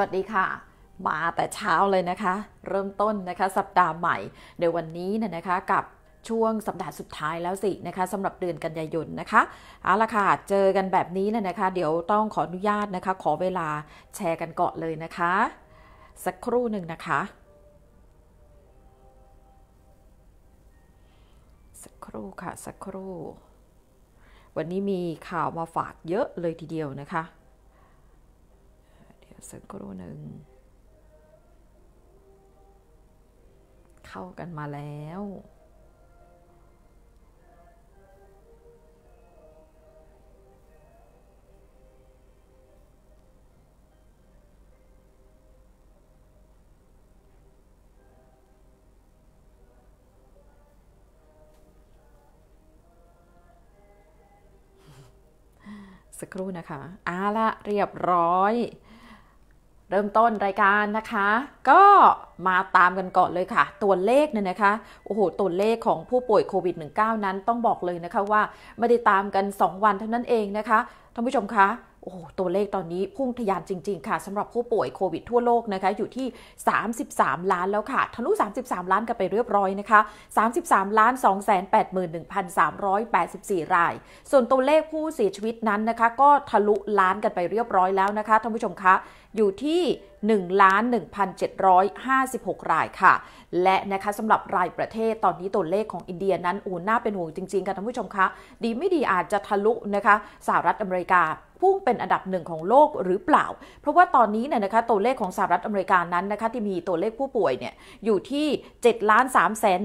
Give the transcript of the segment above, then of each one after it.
วัสดีค่ะ มาแต่เช้าเลยนะคะ เริ่มต้นนะคะ สัปดาห์ใหม่ในวันนี้เนี่ยนะคะกับช่วงสัปดาห์สุดท้ายแล้วสินะคะสำหรับเดือนกันยายนนะคะ เอาละค่ะเจอกันแบบนี้เนี่ยนะคะ เดี๋ยวต้องขออนุญาตนะคะ ขอเวลาแชร์กันเกาะเลยนะคะ สักครู่หนึ่งนะคะ สักครู่ค่ะสักครู่ วันนี้มีข่าวมาฝากเยอะเลยทีเดียวนะคะสักครู่หนึ่ง เข้ากันมาแล้ว สักครู่นะคะ อาละเรียบร้อยเริ่มต้นรายการนะคะ ก็มาตามกันก่อนเลยค่ะ ตัวเลขเนี่ยนะคะโอ้โห ตัวเลขของผู้ป่วยโควิด -19 นั้นต้องบอกเลยนะคะว่าไม่ได้ตามกัน 2 วันเท่านั้นเองนะคะท่านผู้ชมคะโอ้ตัวเลขตอนนี้พุ่งทะยานจริง ๆ ค่ะสำหรับผู้ป่วยโควิดทั่วโลกนะคะ อยู่ที่ 33 ล้านแล้วค่ะ ทะลุ 33 ล้านกันไปเรียบร้อยนะคะ 33ล้าน281,384ราย ส่วนตัวเลขผู้เสียชีวิตนั้นนะคะ ก็ทะลุล้านกันไปเรียบร้อยแล้วนะคะท่านผู้ชมคะอยู่ที่1ล้าน1,756 รายค่ะ และนะคะสำหรับรายประเทศตอนนี้ตัวเลขของอินเดียนั้นอูน่าเป็นห่วงจริงๆค่ะ ท่านผู้ชมคะ ดีไม่ดีอาจจะทะลุนะคะ สหรัฐอเมริกาพุ่งเป็นอันดับหนึ่งของโลกหรือเปล่า เพราะว่าตอนนี้เนี่ยนะคะตัวเลขของสหรัฐอเมริกานั้นนะคะ ที่มีตัวเลขผู้ป่วยเนี่ยอยู่ที่7ล้าน3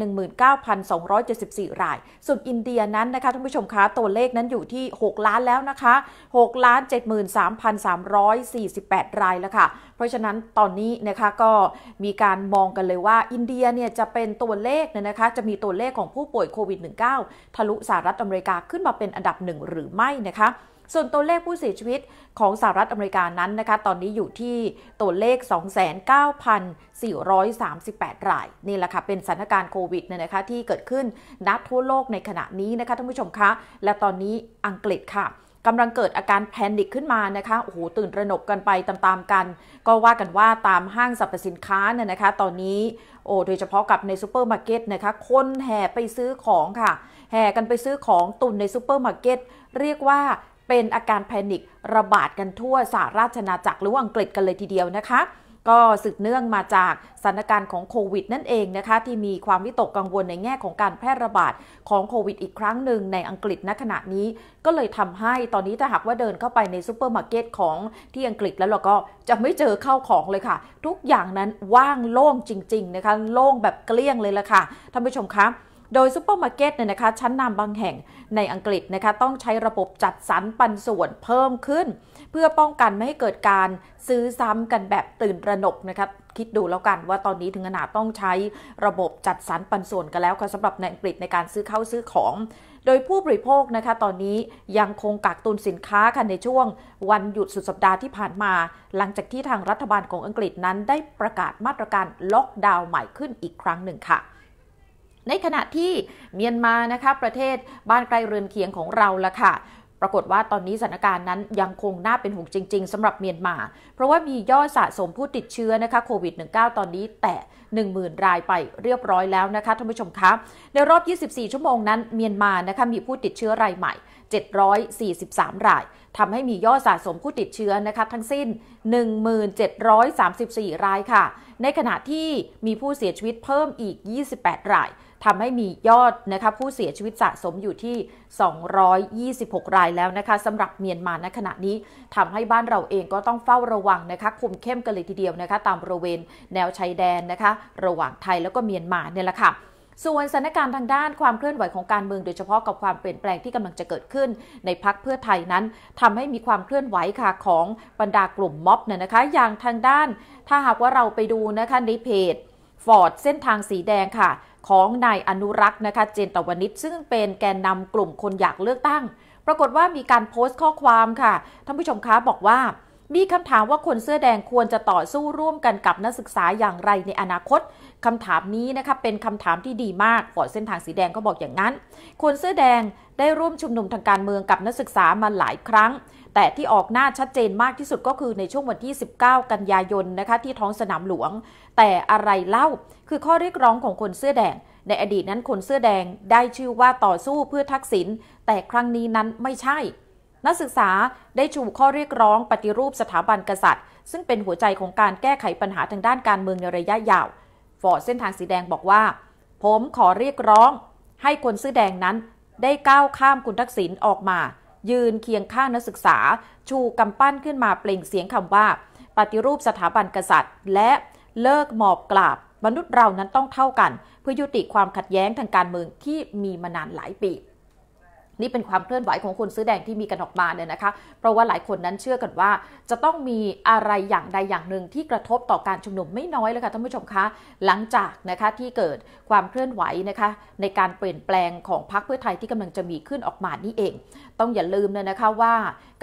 1 9 2 7 4 ราย ส่วนอินเดียนั้นนะคะท่านผู้ชมคะตัวเลขนั้นอยู่ที่ 6 ล้านแล้วนะคะ6ล้าน73,348 รายแล้วค่ะเพราะฉะนั้นตอนนี้นะคะก็มีการมองกันเลยว่า อินเดียเนี่ยจะเป็นตัวเลขเนี่ยนะคะจะมีตัวเลขของผู้ป่วยโควิด -19 ทะลุสหรัฐอเมริกาขึ้นมาเป็นอันดับหนึ่งหรือไม่นะคะ ส่วนตัวเลขผู้เสียชีวิตของสหรัฐอเมริกานั้นนะคะ ตอนนี้อยู่ที่ตัวเลข 29,438รายนี่แหละค่ะเป็นสถานการณ์โควิดเนี่ยนะคะที่เกิดขึ้นนับทั่วโลกในขณะนี้นะคะท่านผู้ชมคะ และตอนนี้อังกฤษค่ะกำลังเกิดอาการแพนิคขึ้นมานะคะ โอ้โห ตื่นระหนกกันไปตามๆกัน ก็ว่ากันว่าตามห้างสรรพสินค้าเนี่ยนะคะ ตอนนี้ โอ้ โดยเฉพาะกับในซูเปอร์มาร์เก็ตนะคะ คนแห่ไปซื้อของค่ะ แห่กันไปซื้อของตุนในซูเปอร์มาร์เก็ต เรียกว่าเป็นอาการแพนิคระบาดกันทั่วสหราชนาจักรหรือว่าอังกฤษกันเลยทีเดียวนะคะก็สืบเนื่องมาจากสถานการณ์ของโควิดนั่นเองนะคะที่มีความวิตกกังวลในแง่ของการแพร่ระบาดของโควิดอีกครั้งหนึ่งในอังกฤษณขณะนี้ ก็เลยทำให้ตอนนี้ถ้าหากว่าเดินเข้าไปในซูเปอร์มาร์เก็ตของที่อังกฤษ แล้วเราก็จะไม่เจอเข้าของเลยค่ะ ทุกอย่างนั้นว่างโล่งจริงๆนะคะโล่งแบบเกลี้ยงเลยละค่ะท่านผู้ชมคะโดยซูเปอร์มาร์เก็ตเนี่ยนะคะ ชั้นนำบางแห่งในอังกฤษนะคะต้องใช้ระบบจัดสรรปันส่วนเพิ่มขึ้นเพื่อป้องกันไม่ให้เกิดการซื้อซ้ำกันแบบตื่นระหนกนะครับ คิดดูแล้วกันว่าตอนนี้ถึงขนาดต้องใช้ระบบจัดสรรปันส่วนกันแล้วค่ะสำหรับในอังกฤษในการซื้อเข้าซื้อของ โดยผู้บริโภคนะคะตอนนี้ยังคงกักตุนสินค้าค่ะในช่วง วันหยุดสุดสัปดาห์ที่ผ่านมา หลังจากที่ทางรัฐบาลของอังกฤษนั้นได้ประกาศมาตรการล็อกดาวน์ใหม่ขึ้นอีกครั้งหนึ่งค่ะ ในขณะที่เมียนมานะคะประเทศบ้านใกล้เรือนเคียงของเราละค่ะปรากฏว่าตอนนี้สถานการณ์นั้นยังคงน่าเป็นห่วงจริงๆ สำหรับเมียนมา เพราะว่ามียอดสะสมผู้ติดเชื้อนะคะโควิด -19 ตอนนี้แต่10,000 รายไปเรียบร้อยแล้วนะคะ ท่านผู้ชมคะในรอบ 24 ชั่วโมงนั้น เมียนมานะคะมีผู้ติดเชื้อรายใหม่ 743 รายทำให้มียอดสะสมผู้ติดเชื้อนะคะทั้งสิ้น 1734 รายค่ะ ในขณะที่มีผู้เสียชีวิตเพิ่มอีก 28 รายทำให้มียอดนะคะผู้เสียชีวิตสะสมอยู่ที่ 226 รายแล้วนะคะสำหรับเมียนมาณขณะนี้ทำให้บ้านเราเองก็ต้องเฝ้าระวังนะคะคุมเข้มกันเลยทีเดียวนะคะ ตามบริเวณแนวชายแดนนะคะระหว่างไทยแล้วก็เมียนมาเนี่ยแหละค่ะส่วนสถานการณ์ทางด้านความเคลื่อนไหวของการเมือง โดยเฉพาะกับความเปลี่ยนแปลงที่กำลังจะเกิดขึ้นในพักเพื่อไทยนั้น ทำให้มีความเคลื่อนไหวค่ะของบรรดากลุ่มม็อบเนี่ยนะคะอย่างทางด้าน ถ้าหากว่าเราไปดูนะคะในเพจฟอร์ดเส้นทางสีแดงค่ะ ของนายอนุรักษ์นะคะ เจนตวนิชซึ่งเป็นแกนนำกลุ่มคนอยากเลือกตั้ง ปรากฏว่ามีการโพสต์ข้อความค่ะท่านผู้ชมคะบอกว่า มีคำถามว่าคนเสื้อแดงควรจะต่อสู้ร่วมกันกับนักศึกษาอย่างไรในอนาคตคำถามนี้นะคะเป็นคำถามที่ดีมากฟอร์ดเส้นทางสีแดงก็บอกอย่างนั้นคนเสื้อแดงได้ร่วมชุมนุมทางการเมืองกับนักศึกษามาหลายครั้งแต่ที่ออกหน้าชัดเจนมากที่สุดก็คือในช่วงวันที่19กันยายนนะคะที่ท้องสนามหลวง แต่อะไรเล่าคือข้อเรียกร้องของคนเสื้อแดง ในอดีตนั้นคนเสื้อแดงได้ชื่อว่าต่อสู้เพื่อทักษิณแต่ครั้งนี้นั้นไม่ใช่ นักศึกษาได้ชูข้อเรียกร้องปฏิรูปสถาบันกษัตริย์ ซึ่งเป็นหัวใจของการแก้ไขปัญหาทางด้านการเมืองในระยะยาวฟอร์ดเส้นทางสีแดงบอกว่า ผมขอเรียกร้อง ให้คนเสื้อแดงนั้นได้ก้าวข้ามคุณทักษิณออกมายืนเคียงข้างนักศึกษา ชูกำปั้นขึ้นมาเปล่งเสียงคำว่า ปฏิรูปสถาบันกษัตริย์ และเลิกหมอบกราบ มนุษย์เรานั้นต้องเท่ากัน เพื่อยุติความขัดแย้งทางการเมืองที่มีมานานหลายปีนี่เป็นความเคลื่อนไหวของคนซื้อแดงที่มีกันออกมาเนี่ยนะคะ เพราะว่าหลายคนนั้นเชื่อกันว่าจะต้องมีอะไรอย่างใดอย่างหนึ่งที่กระทบต่อการชุมนุมไม่น้อยเลยค่ะท่านผู้ชมคะ หลังจากนะคะที่เกิดความเคลื่อนไหวนะคะ ในการเปลี่ยนแปลงของพรรคเพื่อไทยที่กำลังจะมีขึ้นออกมานี่เอง ต้องอย่าลืมเลยนะคะว่า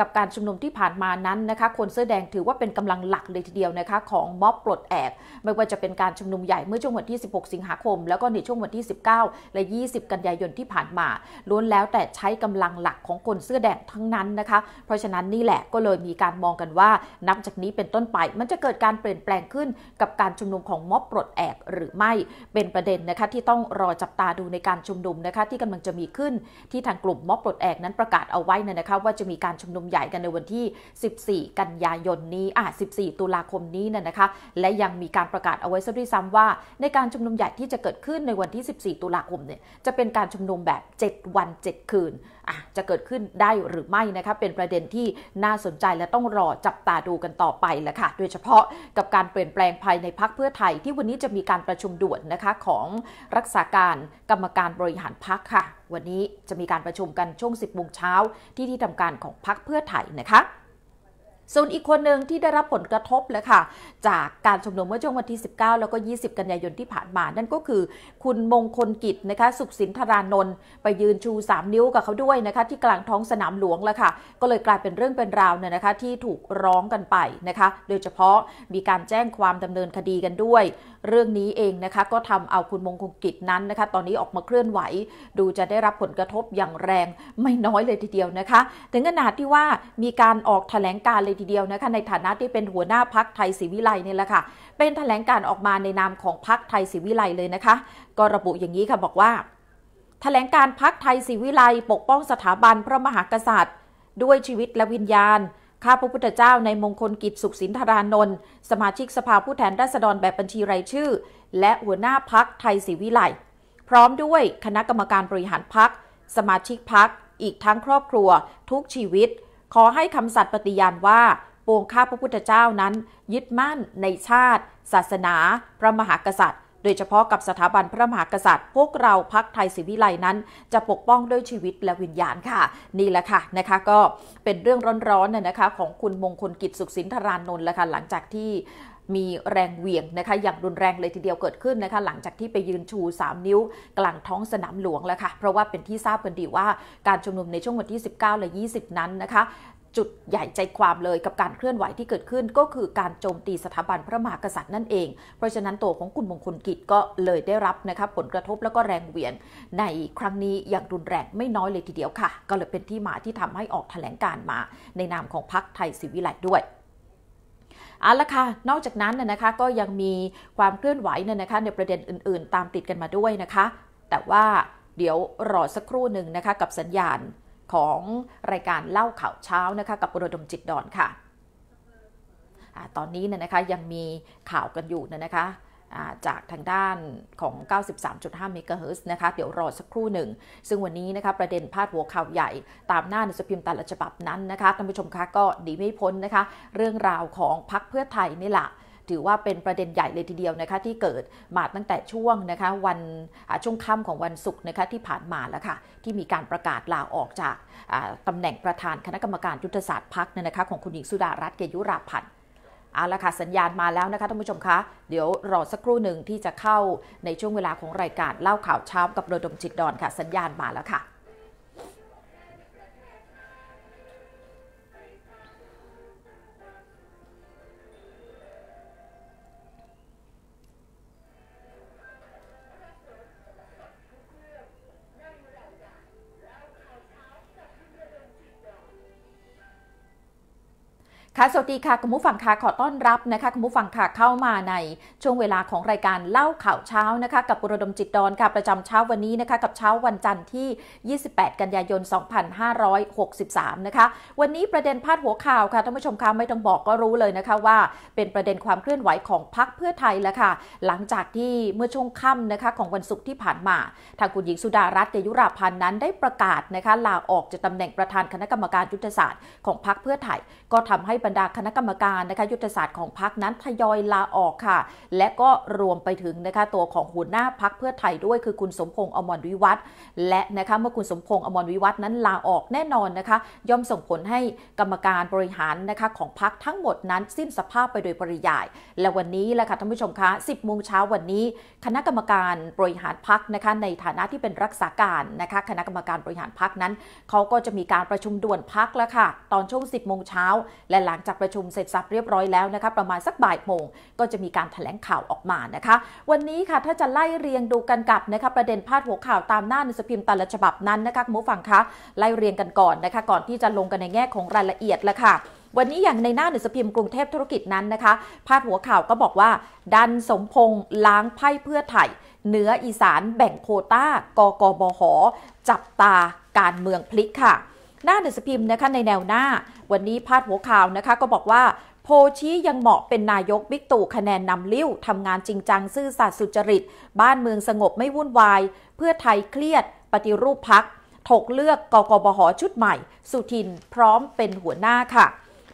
กับการชุมนุมที่ผ่านมานั้นนะคะคนเสื้อแดงถือว่าเป็นกำลังหลักเลยทีเดียวนะคะของม็อบปลดแอกไม่ว่าจะเป็นการชุมนุมใหญ่เมื่อช่วงวันที่16 สิงหาคม แล้วก็ในช่วงวันที่ 19 และ 20 กันยายนที่ผ่านมาล้วนแล้วแต่ใช้กำลังหลักของคนเสื้อแดงทั้งนั้นนะคะ เพราะฉะนั้นนี่แหละก็เลยมีการมองกันว่านับจากนี้เป็นต้นไป มันจะเกิดการเปลี่ยนแปลงขึ้นกับการชุมนุมของม็อบปลดแอกหรือไม่เป็นประเด็นนะคะที่ต้องรอจับตาดูในการชุมนุมนะคะ ที่กำลังจะมีขึ้นที่ทางกลุ่มม็อบปลดแอกนั้นประกาศเอาไว้นะคะ ว่าจะมีการชุมนุมใหญ่กันในวันที่ 14 กันยายนนี้ อ่ะ14 ตุลาคมนี้น่ะนะคะ และยังมีการประกาศเอาไว้ซะด้วยซ้ำว่า ในการชุมนุมใหญ่ที่จะเกิดขึ้นในวันที่ 14 ตุลาคมเนี่ย จะเป็นการชุมนุมแบบ 7 วัน 7 คืนจะเกิดขึ้นได้หรือไม่นะคะ เป็นประเด็นที่น่าสนใจและต้องรอจับตาดูกันต่อไปแหละค่ะ โดยเฉพาะกับการเปลี่ยนแปลงภายในพักเพื่อไทยที่วันนี้จะมีการประชุมด่วนนะคะของรักษาการกรรมการบริหารพักค่ะ วันนี้จะมีการประชุมกันช่วง10โมงเช้าที่ที่ทำการของพักเพื่อไทยนะคะส่วนอีกคนหนึ่งที่ได้รับผลกระทบเลยค่ะ จากการชุมนุมเมื่อช่วงวันที่ 19 แล้วก็ 20 กันยายนที่ผ่านมานั่นก็คือคุณมงคลกิจนะคะสุขสินธารานนท์ไปยืนชู 3 นิ้วกับเขาด้วยนะคะที่กลางท้องสนามหลวงแล้วค่ะก็เลยกลายเป็นเรื่องเป็นราวเนี่ยนะคะ ที่ถูกร้องกันไปนะคะ โดยเฉพาะมีการแจ้งความดำเนินคดีกันด้วยเรื่องนี้เองนะคะ ก็ทำเอาคุณมงคลกิจนั้นนะคะ ตอนนี้ออกมาเคลื่อนไหว ดูจะได้รับผลกระทบอย่างแรง ไม่น้อยเลยทีเดียวนะคะถึงขนาดที่ว่ามีการออกถแถลงการเลยทีเดียวนะคะในฐานะที่เป็นหัวหน้าพักไทยศรีวิไลเนี่ยแหละค่ะเป็นถแถลงการออกมาในนามของพักไทยศรีวิไลเลยนะคะ ก็ระบุอย่างนี้ค่ะบอกว่าถแถลงการพักไทยศรีวิไลปกป้องสถาบันพระมหากษัตริย์ ด้วยชีวิตและวิญญาณข้าพระพุทธเจ้าในมงคลกิจสุขสินธารานนท์สมาชิกสภาผู้แทนราษฎรแบบบัญชีรายชื่อ และหัวหน้าพักไทยศรีวิไลพร้อมด้วยคณะกรรมการบริหารพัก สมาชิกพัก อีกทั้งครอบครัวทุกชีวิต ขอให้คำสัตย์ปฏิญาณว่า ปวงข้าพระพุทธเจ้านั้น ยึดมั่นในชาติ ศาสนา พระมหากษัตริย์โดยเฉพาะกับสถาบันพระมหากษัตริย์ พวกเราพักไทยศิวิไลนั้น จะปกป้องด้วยชีวิตและวิญญาณค่ะ นี่แหละค่ะนะคะก็เป็นเรื่องร้อนๆน่ยนะคะ ของคุณมงคลกิจสุขสินธารนนท์ละค่ะ หลังจากที่มีแรงเหวี่ยงนะคะอย่างรุนแรงเลยทีเดียวเกิดขึ้นนะคะ หลังจากที่ไปยืนชู 3 นิ้วกลางท้องสนามหลวงแล้วค่ะเพราะว่าเป็นที่ทราบกันดีว่าการชุมนุมในช่วงวันที่ 19 และ 20 นั้นนะคะจุดใหญ่ใจความเลยกับการเคลื่อนไหวที่เกิดขึ้น ก็คือการโจมตีสถาบันพระมหากษัตริย์นั่นเอง เพราะฉะนั้นตัวของคุณมงคลกิจก็เลยได้รับนะคะผลกระทบแล้วก็แรงเหวี่ยงในครั้งนี้อย่างรุนแรงไม่น้อยเลยทีเดียวค่ะ ก็เลยเป็นที่มาที่ทำให้ออกแถลงการมา ในนามของพรรคไทยศิวิไลด้วยเอาละค่ะ นอกจากนั้นนนะคะก็ยังมีความเคลื่อนไหวเนี่ยนะคะ ในประเด็นอื่นๆ ตามติดกันมาด้วยนะคะ แต่ว่าเดี๋ยวรอสักครู่หนึ่งนะคะกับสัญญาณของรายการเล่าข่าวเช้านะคะกับอุดมจิตดอนค่ะ ตอนนี้เนี่ยนะคะยังมีข่าวกันอยู่นะคะจากทางด้านของ 93.5เมกะเฮิร์นะคะเดี๋ยวรอสักครู่หนึ่ง ซึ่งวันนี้นะคะประเด็นพาดหัวข่าวใหญ่ ตามหน้าหนังสือพิมพ์แต่ละฉบับนั้นนะคะท่านผู้ชมคะก็ดีไม่พ้นนะคะ เรื่องราวของพักเพื่อไทยนี่แหละถือว่าเป็นประเด็นใหญ่เลยทีเดียวนะคะ ที่เกิดมาตั้งแต่ช่วงนะคะ วันช่วงค่ำของวันศุกร์นะคะ ที่ผ่านมาแล้วค่ะ ที่มีการประกาศลาออกจากตำแหน่งประธานคณะกรรมการยุทธศาสตร์พักเนี่ยนะคะ ของคุณหญิงสุดารัตน์เกยุราพันธ์เอาละค่ะ สัญญาณมาแล้วนะคะ ท่านผู้ชมคะ เดี๋ยวรอสักครู่หนึ่งที่จะเข้าในช่วงเวลาของรายการเล่าข่าวเช้า กับโดยดมจิตดอนค่ะสัญญาณมาแล้วค่ะค่ะสวัสดีค่ะคุณผู้ฟังค่ะขอต้อนรับนะคะคุณผู้ฟังค่ะเข้ามาในช่วงเวลาของรายการเล่าข่าวเช้านะคะกับปุรดมจิตดอนค่ะประจำเช้าวันนี้นะคะกับเช้าวันจันทร์ที่ 28 กันยายน 2563 นะคะวันนี้ประเด็นพาดหัวข่าวค่ะท่านผู้ชมคะไม่ต้องบอกก็รู้เลยนะคะว่าเป็นประเด็นความเคลื่อนไหวของพักเพื่อไทยแล้วค่ะหลังจากที่เมื่อช่วงค่ำนะคะของวันศุกร์ที่ผ่านมาทางคุณหญิงสุดารัตน์เกยุราพันธ์นั้นได้ประกาศนะคะลาออกจากตำแหน่งประธานคณะกรรมการยุทธศาสตร์ของพักเพื่อไทยก็ทำให้รรดาคณะกรรมการนะคะยุทธศาสตร์ของพักนั้นทยอยลาออกค่ะ และก็รวมไปถึงนะคะตัวของหัวหน้าพักเพื่อไทยด้วยคือคุณสมพงษ์อมรวิวัฒน์และนะคะเมื่อคุณสมพงษ์อมรวิวัฒน์นั้นลาออกแน่นอนนะคะ ย่อมส่งผลให้กรรมการบริหารนะคะของพักทั้งหมดนั้นสิ้นสภาพไปโดยปริยาย และวันนี้แหละค่ะท่านผู้ชมคะ10โมงเช้าวันนี้ คณะกรรมการบริหารพักนะคะในฐานะที่เป็นรักษาการนะคะคณะกรรมการบริหารพักนั้นเขาก็จะมีการประชุมด่วนพักแล้วค่ะตอนช่วง 10โมงเช้าและหลังงจากประชุมเสร็จสับเรียบร้อยแล้วนะคะประมาณสักบ่ายโมงก็จะมีการถแถลงข่าวออกมานะคะ วันนี้ค่ะถ้าจะไล่เรียงดูกันกับนะคะ ประเด็นพาดหัวข่าวตามหน้าหนงสพิมพ์แต่ละฉบับนั้นนะคะมูฟังคะไล่เรียงกันก่อนนะคะ ก่อนที่จะลงกันในแง่ของรายละเอียดละค่ะ วันนี้อย่างในหน้าหนังสือพิมพ์กรุงเทพธุรกิจนั้นนะคะพาดหัวข่าวก็บอกว่า ดันสมพงษ์ล้างไพ่เพื่อไทยเหนืออีสานแบ่งโคตา้ากกบหจับตาการเมืองพลิกค่ะหน้าหนังสือพิมพ์นะคะในแนวหน้า วันนี้พาดหัวข่าวนะคะก็บอกว่า โพชี้ยังเหมาะเป็นนายกบิ๊กตู่คะแนนนำลิ้วทำงานจริงจังซื่อสัตย์สุจริต บ้านเมืองสงบไม่วุ่นวาย เพื่อไทยเครียดปฏิรูปพัก ถกเลือกกกบหชุดใหม่ สุทินพร้อมเป็นหัวหน้าค่ะ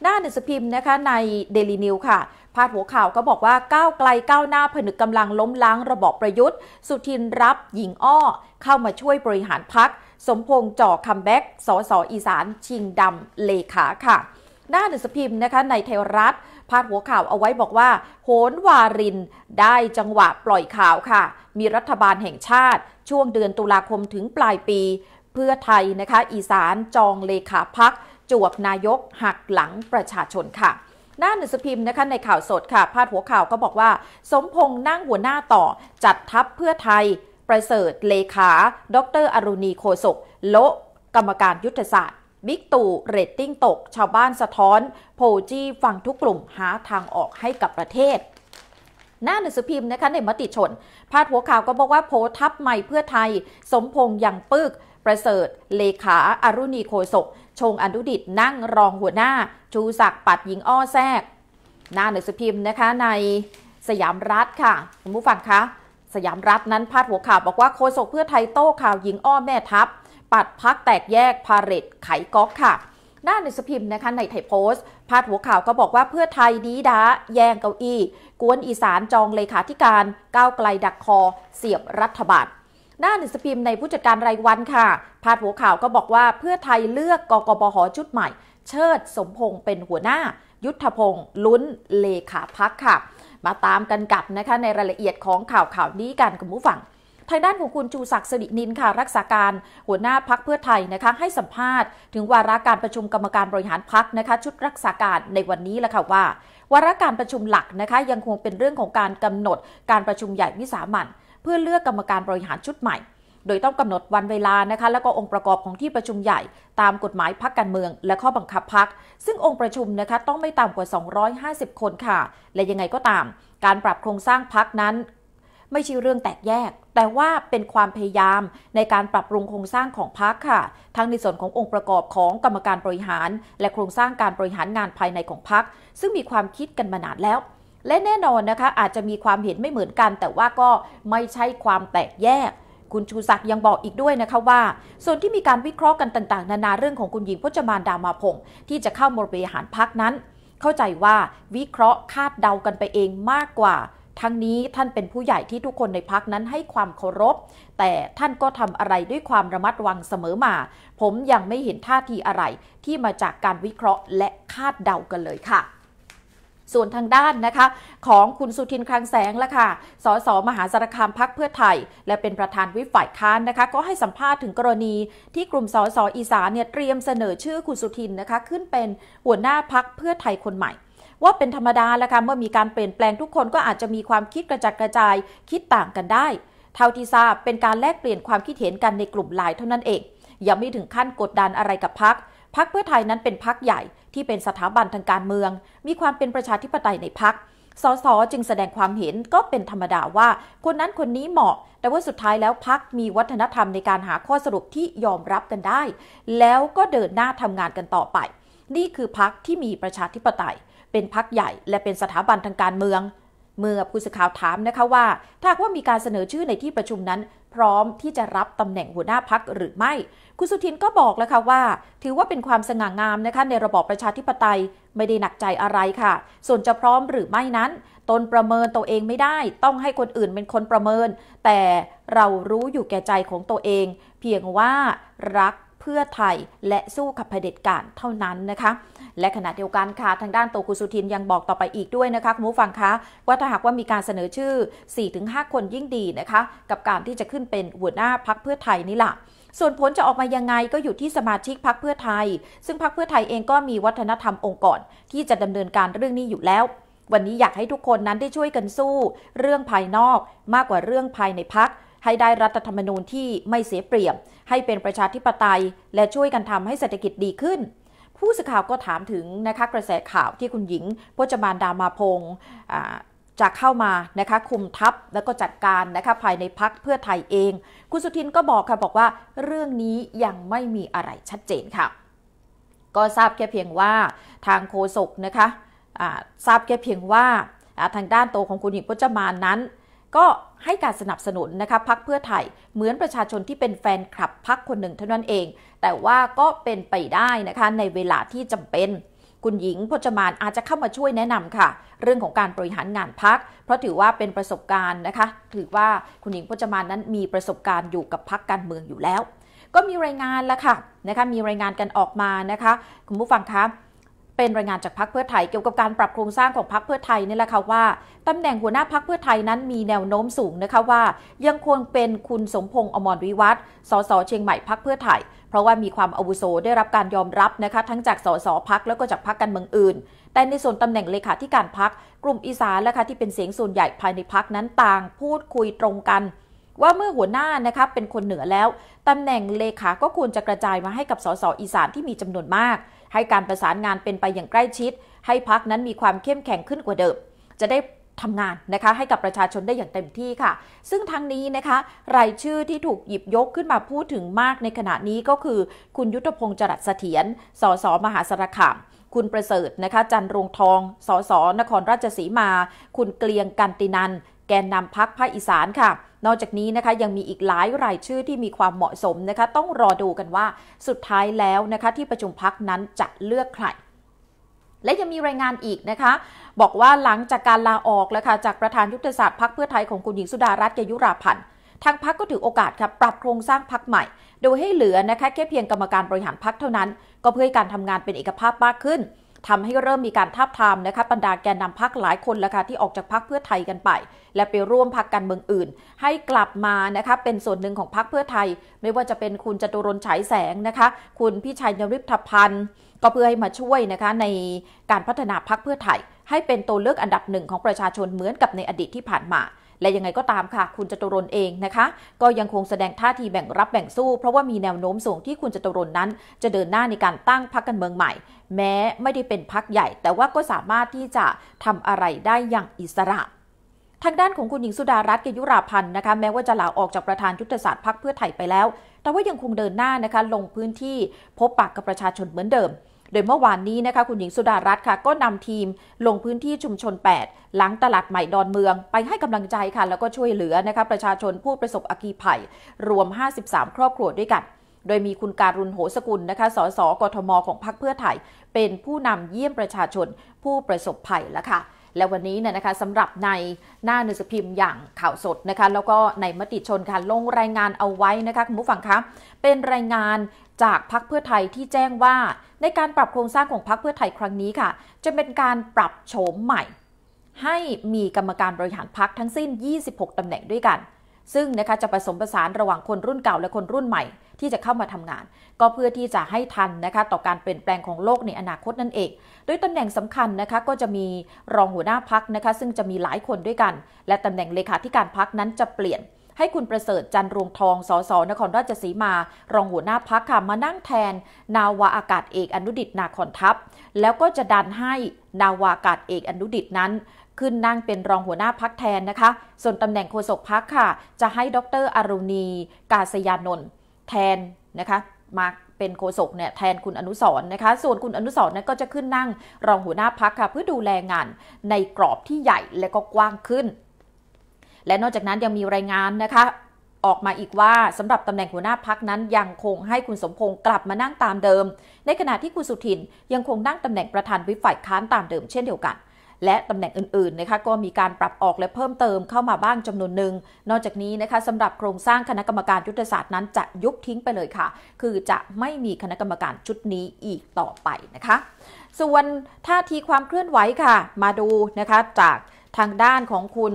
หน้าหนังสือพิมพ์นะคะในเดลีนิวค่ะ พาดหัวข่าวก็บอกว่าก้าวไกลก้าวหน้าผนึกกำลังล้มล้างระบอบประยุทธ์สุทินรับหญิงอ้อ เข้ามาช่วยบริหารพักสมพงษ์จ่อคัมแบ็ก สสอีสานชิงดำเลขาค่ะ หน้าหนังสือพิมพ์นะคะในไทยรัฐ พาดหัวข่าวเอาไว้บอกว่า โหนวารินได้จังหวะปล่อยข่าวค่ะ มีรัฐบาลแห่งชาติ ช่วงเดือนตุลาคมถึงปลายปีเพื่อไทยนะคะ อีสานจองเลขาพัก จวกนายกหักหลังประชาชนค่ะ หน้าหนังสือพิมพ์นะคะในข่าวสดค่ะพาดหัวข่าวก็บอกว่า สมพงษ์นั่งหัวหน้าต่อจัดทัพเพื่อไทยประเสริฐเลขา ดรอรุณีโคศกโลกรรมการยุทธศาสตร์ บิ๊กตู่ เรตติ้งตก ชาวบ้านสะท้อนโพจี้ฟังทุกกลุ่มหาทางออกให้กับประเทศ หน้าหนังสือพิมพ์นะคะในมติชน พาดหัวข่าวก็บอกว่าโพทับใหม่เพื่อไทย สมพงษ์ยังปึก ประเสริฐเลขาอารุณีโคศก ชงอนุดิตนั่งรองหัวหน้า ชูศักดิ์ปัดหญิงอ้อแทรกหน้าหนังสือพิมพ์นะคะ ในสยามรัฐค่ะคุณผู้ฟังคะสยามรัฐนั้นพาดหัวข่าวบอกว่าโคศกเพื่อไทยโต้ข่าวหญิงอ้อแม่ทัพปัดพักแตกแยกพาเรตไขก๊อกค่ะ หน้าในสพิมพ์นะคะในไทยโพสต์พาดหัวข่าวก็บอกว่าเพื่อไทยดีดาแย่งเก้าอี้กวนอีสานจองเลขาธิการก้าวไกลดักคอเสียบรัฐบาลหน้าหนงสพิมพ์ในผู้จัดการรายวันค่ะ พาดหัวข่าวก็บอกว่าเพื่อไทยเลือกกกบหชุดใหม่ เชิดสมพงษ์เป็นหัวหน้า ยุทธพงษ์ลุ้นเลขาพักค่ะมาตามกันกับนะคะในรายละเอียดของข่าวข่าวนี้กันคุณผู้ฟังทางด้านของคุณจูศักดิ์สิรินินค่ะรักษาการ หัวหน้าพักเพื่อไทยนะคะให้สัมภาษณ์ถึง วาระการประชุมกรรมการบริหารพักนะคะชุดรักษาการในวันนี้แหละค่ะว่า วาระการประชุมหลักนะคะยังคงเป็นเรื่องของการกำหนดการประชุมใหญ่วิสามันเพื่อเลือกกรรมการบริหารชุดใหม่โดยต้องกำหนดวันเวลานะคะและก็องค์ประกอบของที่ประชุมใหญ่ ตามกฎหมายพักการเมือง และข้อบังคับพัก ซึ่งองค์ประชุมนะคะต้องไม่ต่ำกว่า 250 คนค่ะ และยังไงก็ตาม การปรับโครงสร้างพักนั้น ไม่ใช่เรื่องแตกแยก แต่ว่าเป็นความพยายามในการปรับปรุงโครงสร้างของพักค่ะ ทั้งในส่วนขององค์ประกอบของกรรมการบริหาร และโครงสร้างการบริหารงานภายในของพัก ซึ่งมีความคิดกันมานานแล้ว และแน่นอนนะคะอาจจะมีความเห็นไม่เหมือนกัน แต่ว่าก็ไม่ใช่ความแตกแยกคุณชูศักดิ์ยังบอกอีกด้วยนะคะว่า ส่วนที่มีการวิเคราะห์กันต่างๆ นานาเรื่องของคุณหญิงพจมานดามาพงศ์ที่จะเข้ามาบริหารพักนั้น เข้าใจว่าวิเคราะห์คาดเดากันไปเองมากกว่าทั้งนี้ท่านเป็นผู้ใหญ่ที่ทุกคนในพักนั้นให้ความเคารพ แต่ท่านก็ทำอะไรด้วยความระมัดระวังเสมอมา ผมยังไม่เห็นท่าทีอะไร ที่มาจากการวิเคราะห์และคาดเดากันเลยค่ะส่วนทางด้านนะคะของคุณสุทินคลังแสงละค่ะ สสมหาสารคามพักเพื่อไทย และเป็นประธานวิฝ่ายค้านนะคะก็ให้สัมภาษณ์ถึงกรณีที่กลุ่มสสอีสานเนี่ยเตรียมเสนอชื่อคุณสุทินนะคะ ขึ้นเป็นหัวหน้าพักเพื่อไทยคนใหม่ ว่าเป็นธรรมดาละค่ะเมื่อมีการเปลี่ยนแปลงทุกคนก็อาจจะมีความคิดกระจัดกระจายคิดต่างกันได้ เท่าที่ทราบเป็นการแลกเปลี่ยนความคิดเห็นกันในกลุ่มหลายเท่านั้นเองยังไม่ถึงขั้นกดดันอะไรกับพักพักเพื่อไทยนั้นเป็นพักใหญ่ที่เป็นสถาบันทางการเมืองมีความเป็นประชาธิปไตยในพัก สส จึงแสดงความเห็นก็เป็นธรรมดาว่า คนนั้นคนนี้เหมาะ แต่ว่าสุดท้ายแล้วพักมีวัฒนธรรมในการหาข้อสรุปที่ยอมรับกันได้ แล้วก็เดินหน้าทำงานกันต่อไป นี่คือพักที่มีประชาธิปไตย เป็นพักใหญ่และเป็นสถาบันทางการเมืองเมื่อผู้สื่อข่าวถามนะคะว่า ถ้าว่ามีการเสนอชื่อในที่ประชุมนั้น พร้อมที่จะรับตำแหน่งหัวหน้าพักหรือไม่ คุณสุทินก็บอกแล้วค่ะว่า ถือว่าเป็นความสง่างามนะคะในระบอบประชาธิปไตยไม่ได้หนักใจอะไรค่ะ ส่วนจะพร้อมหรือไม่นั้น ตนประเมินตัวเองไม่ได้ ต้องให้คนอื่นเป็นคนประเมิน แต่เรารู้อยู่แก่ใจของตัวเอง เพียงว่ารักพื่อไทยและสู้กับเผด็จการเท่านั้นนะคะ และขณะเดียวกันค่ะทางด้านโตคุสุทินยังบอกต่อไปอีกด้วยนะคะคุณผู้ฟังคะว่าถ้าหากว่ามีการเสนอชื่อ 4-5 คนยิ่งดีนะคะ กับการที่จะขึ้นเป็นหัวหน้าพักเพื่อไทยนี่แหละส่วนผลจะออกมายังไงก็อยู่ที่สมาชิกพักเพื่อไทย ซึ่งพักเพื่อไทยเองก็มีวัฒนธรรมองค์กรที่จะดำเนินการเรื่องนี้อยู่แล้ว วันนี้อยากให้ทุกคนนั้นได้ช่วยกันสู้ เรื่องภายนอกมากกว่าเรื่องภายในพักให้ได้รัฐธรรมนูญที่ไม่เสียเปรียบให้เป็นประชาธิปไตย และช่วยกันทำให้เศรษฐกิจดีขึ้น ผู้สื่อข่าวก็ถามถึงนะคะกระแสข่าวที่คุณหญิงพจมานดามาพงศ์จะเข้ามานะคะคุมทัพแล้วก็จัดการนะคะภายในพักเพื่อไทยเอง คุณสุทินก็บอกค่ะบอกว่าเรื่องนี้ยังไม่มีอะไรชัดเจนค่ะก็ทราบแค่เพียงว่าทางโคศกนะคะทราบแค่เพียงว่าทางด้านโตของคุณหญิงพจมานนั้นก็ให้การสนับสนุนนะคะพักเพื่อไทยเหมือนประชาชนที่เป็นแฟนคลับพักคนหนึ่งเท่านั้นเอง แต่ว่าก็เป็นไปได้นะคะในเวลาที่จำเป็น คุณหญิงพจมานอาจจะเข้ามาช่วยแนะนำค่ะ เรื่องของการบริหารงานพักเพราะถือว่าเป็นประสบการณ์นะคะ ถือว่าคุณหญิงพจมานนั้นมีประสบการณ์อยู่กับพักการเมืองอยู่แล้ว ก็มีรายงานแล้วค่ะนะคะมีรายงานกันออกมานะคะ คุณผู้ฟังคะเป็นรายงานจากพักเพื่อไทยเกี่ยวกับการปรับโครงสร้างของพักเพื่อไทยนี่แหละค่ะว่าตำแหน่งหัวหน้าพักเพื่อไทยนั้นมีแนวโน้มสูงนะคะว่า ยังควรเป็นคุณสมพงษ์อมรวิวัฒน์สสเชียงใหม่พักเพื่อไทยเพราะว่ามีความอาวุโสได้รับการยอมรับนะคะทั้งจากสสพักแล้วก็จากพักการเมืองอื่น แต่ในส่วนตำแหน่งเลขาธิการพักกลุ่มอีสานและคะที่เป็นเสียงส่วนใหญ่ภายในพักนั้นต่างพูดคุยตรงกัน ว่าเมื่อหัวหน้านะคะเป็นคนเหนือแล้วตำแหน่งเลขา ก็ควรจะกระจายมาให้กับสสอีสานที่มีจำนวนมากให้การประสานงานเป็นไปอย่างใกล้ชิด ให้พักนั้นมีความเข้มแข็งขึ้นกว่าเดิมจะได้ทำงานนะคะ ให้กับประชาชนได้อย่างเต็มที่ค่ะ ซึ่งทั้งนี้นะคะ รายชื่อที่ถูกหยิบยกขึ้นมาพูดถึงมากในขณะนี้ก็คือ คุณยุทธพงศ์จรัสเสถียรสสมหาสารคามคุณประเสริฐนะคะ จันรงทอง สสนครราชสีมา คุณเกลียงกันตินันแกนนำพักภาคอีสานค่ะ นอกจากนี้นะคะยังมีอีกหลายรายชื่อที่มีความเหมาะสมนะคะต้องรอดูกันว่าสุดท้ายแล้วนะคะที่ประชุมพักนั้นจะเลือกใคร และยังมีรายงานอีกนะคะ บอกว่าหลังจากการลาออกแล้วค่ะจากประธานยุทธศาสตร์พักเพื่อไทยของคุณหญิงสุดารัตน์เยุราพันธ์ทางพักก็ถือโอกาสค่ะปรับโครงสร้างพักใหม่ โดยให้เหลือนะคะแค่เพียงกรรมการบริหารพักเท่านั้น ก็เพื่อการทำงานเป็นเอกภาพมากขึ้นทำให้เริ่มมีการทับทามนะคะ บรรดาแกนนำพักหลายคนแล้วค่ะที่ออกจากพักเพื่อไทยกันไป และไปร่วมพักการเมืองอื่น ให้กลับมานะคะเป็นส่วนหนึ่งของพักเพื่อไทย ไม่ว่าจะเป็นคุณจตุรนฉายแสงนะคะคุณพี่ชัยนริพพันธ์ก็เพื่อให้มาช่วยนะคะในการพัฒนาพักเพื่อไทยให้เป็นตัวเลือกอันดับหนึ่งของประชาชนเหมือนกับในอดีตที่ผ่านมาและยังไงก็ตามค่ะ คุณจตุรนเองนะคะ ก็ยังคงแสดงท่าทีแบ่งรับแบ่งสู้เพราะว่ามีแนวโน้มสูงที่คุณจตุรนนั้น จะเดินหน้าในการตั้งพรรคการเมืองใหม่ แม้ไม่ได้เป็นพรรคใหญ่ แต่ว่าก็สามารถที่จะทำอะไรได้อย่างอิสระ ทางด้านของคุณหญิงสุดารัตน์เกยุราพันธ์นะคะ แม้ว่าจะลาออกจากประธานยุทธศาสตร์พรรคเพื่อไทยไปแล้ว แต่ว่ายังคงเดินหน้านะคะลงพื้นที่พบปากกับประชาชนเหมือนเดิมโดยเมื่อวานนี้นะคะคุณหญิงสุดารัตน์ค่ะก็นำทีมลงพื้นที่ชุมชน 8 หลังตลาดใหม่ดอนเมือง ไปให้กำลังใจค่ะ แล้วก็ช่วยเหลือนะคะประชาชนผู้ประสบอักีภัย รวม 53 ครอบครัวด้วยกัน โดยมีคุณการุณโหสกุลนะคะสสกทมของพรรคเพื่อไทยเป็นผู้นำเยี่ยมประชาชนผู้ประสบภัยแล้วค่ะ และวันนี้เนี่ยนะคะสำหรับในหน้าหนังสือพิมพ์อย่างข่าวสดนะคะแล้วก็ในมติชนค่ะลงรายงานเอาไว้นะคะคุณผู้ฟังคะเป็นรายงานจากพักเพื่อไทยที่แจ้งว่า ในการปรับโครงสร้างของพักเพื่อไทยครั้งนี้ค่ะ จะเป็นการปรับโฉมใหม่ ให้มีกรรมการบริหารพักทั้งสิ้น 26 ตำแหน่งด้วยกัน ซึ่งนะคะจะผสมผสานระหว่างคนรุ่นเก่าและคนรุ่นใหม่ ที่จะเข้ามาทำงาน ก็เพื่อที่จะให้ทันนะคะต่อการเปลี่ยนแปลงของโลกในอนาคตนั่นเอง โดยตำแหน่งสำคัญนะคะก็จะมีรองหัวหน้าพักนะคะ ซึ่งจะมีหลายคนด้วยกัน และตำแหน่งเลขาธิการพักนั้นจะเปลี่ยนให้คุณประเสริฐจันรวงทองสอสอนครราชสีมา รองหัวหน้าพักค่ะมานั่งแทน นาวาอากาศเอกอนุดิตนาคอนทัพ แล้วก็จะดันให้นาวาอากาศเอกอนุดิตนั้น ขึ้นนั่งเป็นรองหัวหน้าพักแทนนะคะ ส่วนตำแหน่งโฆษกพักค่ะจะให้ดร อรุณี กาศยานนท์แทนนะคะ มาเป็นโฆษกเนี่ยแทนคุณอนุสรนะคะ ส่วนคุณอนุสรนั้นก็จะขึ้นนั่งรองหัวหน้าพักค่ะเพื่อดูแลงานในกรอบที่ใหญ่และก็กว้างขึ้นและนอกจากนั้นยังมีรายงานนะคะ ออกมาอีกว่าสำหรับตำแหน่งหัวหน้าพักนั้น ยังคงให้คุณสมพงศ์กลับมานั่งตามเดิม ในขณะที่คุณสุทินยังคงนั่งตำแหน่งประธานวิฝ่ายค้านตามเดิมเช่นเดียวกัน และตำแหน่งอื่นๆนะคะก็มีการปรับออกและเพิ่มเติมเข้ามาบ้างจำนวนหนึ่งนอกจากนี้นะคะสำหรับโครงสร้างคณะกรรมการยุทธศาสตร์นั้น จะยุบทิ้งไปเลยค่ะ คือจะไม่มีคณะกรรมการชุดนี้อีกต่อไปนะคะส่วนท่าทีความเคลื่อนไหวค่ะ มาดูนะคะจากทางด้านของคุณ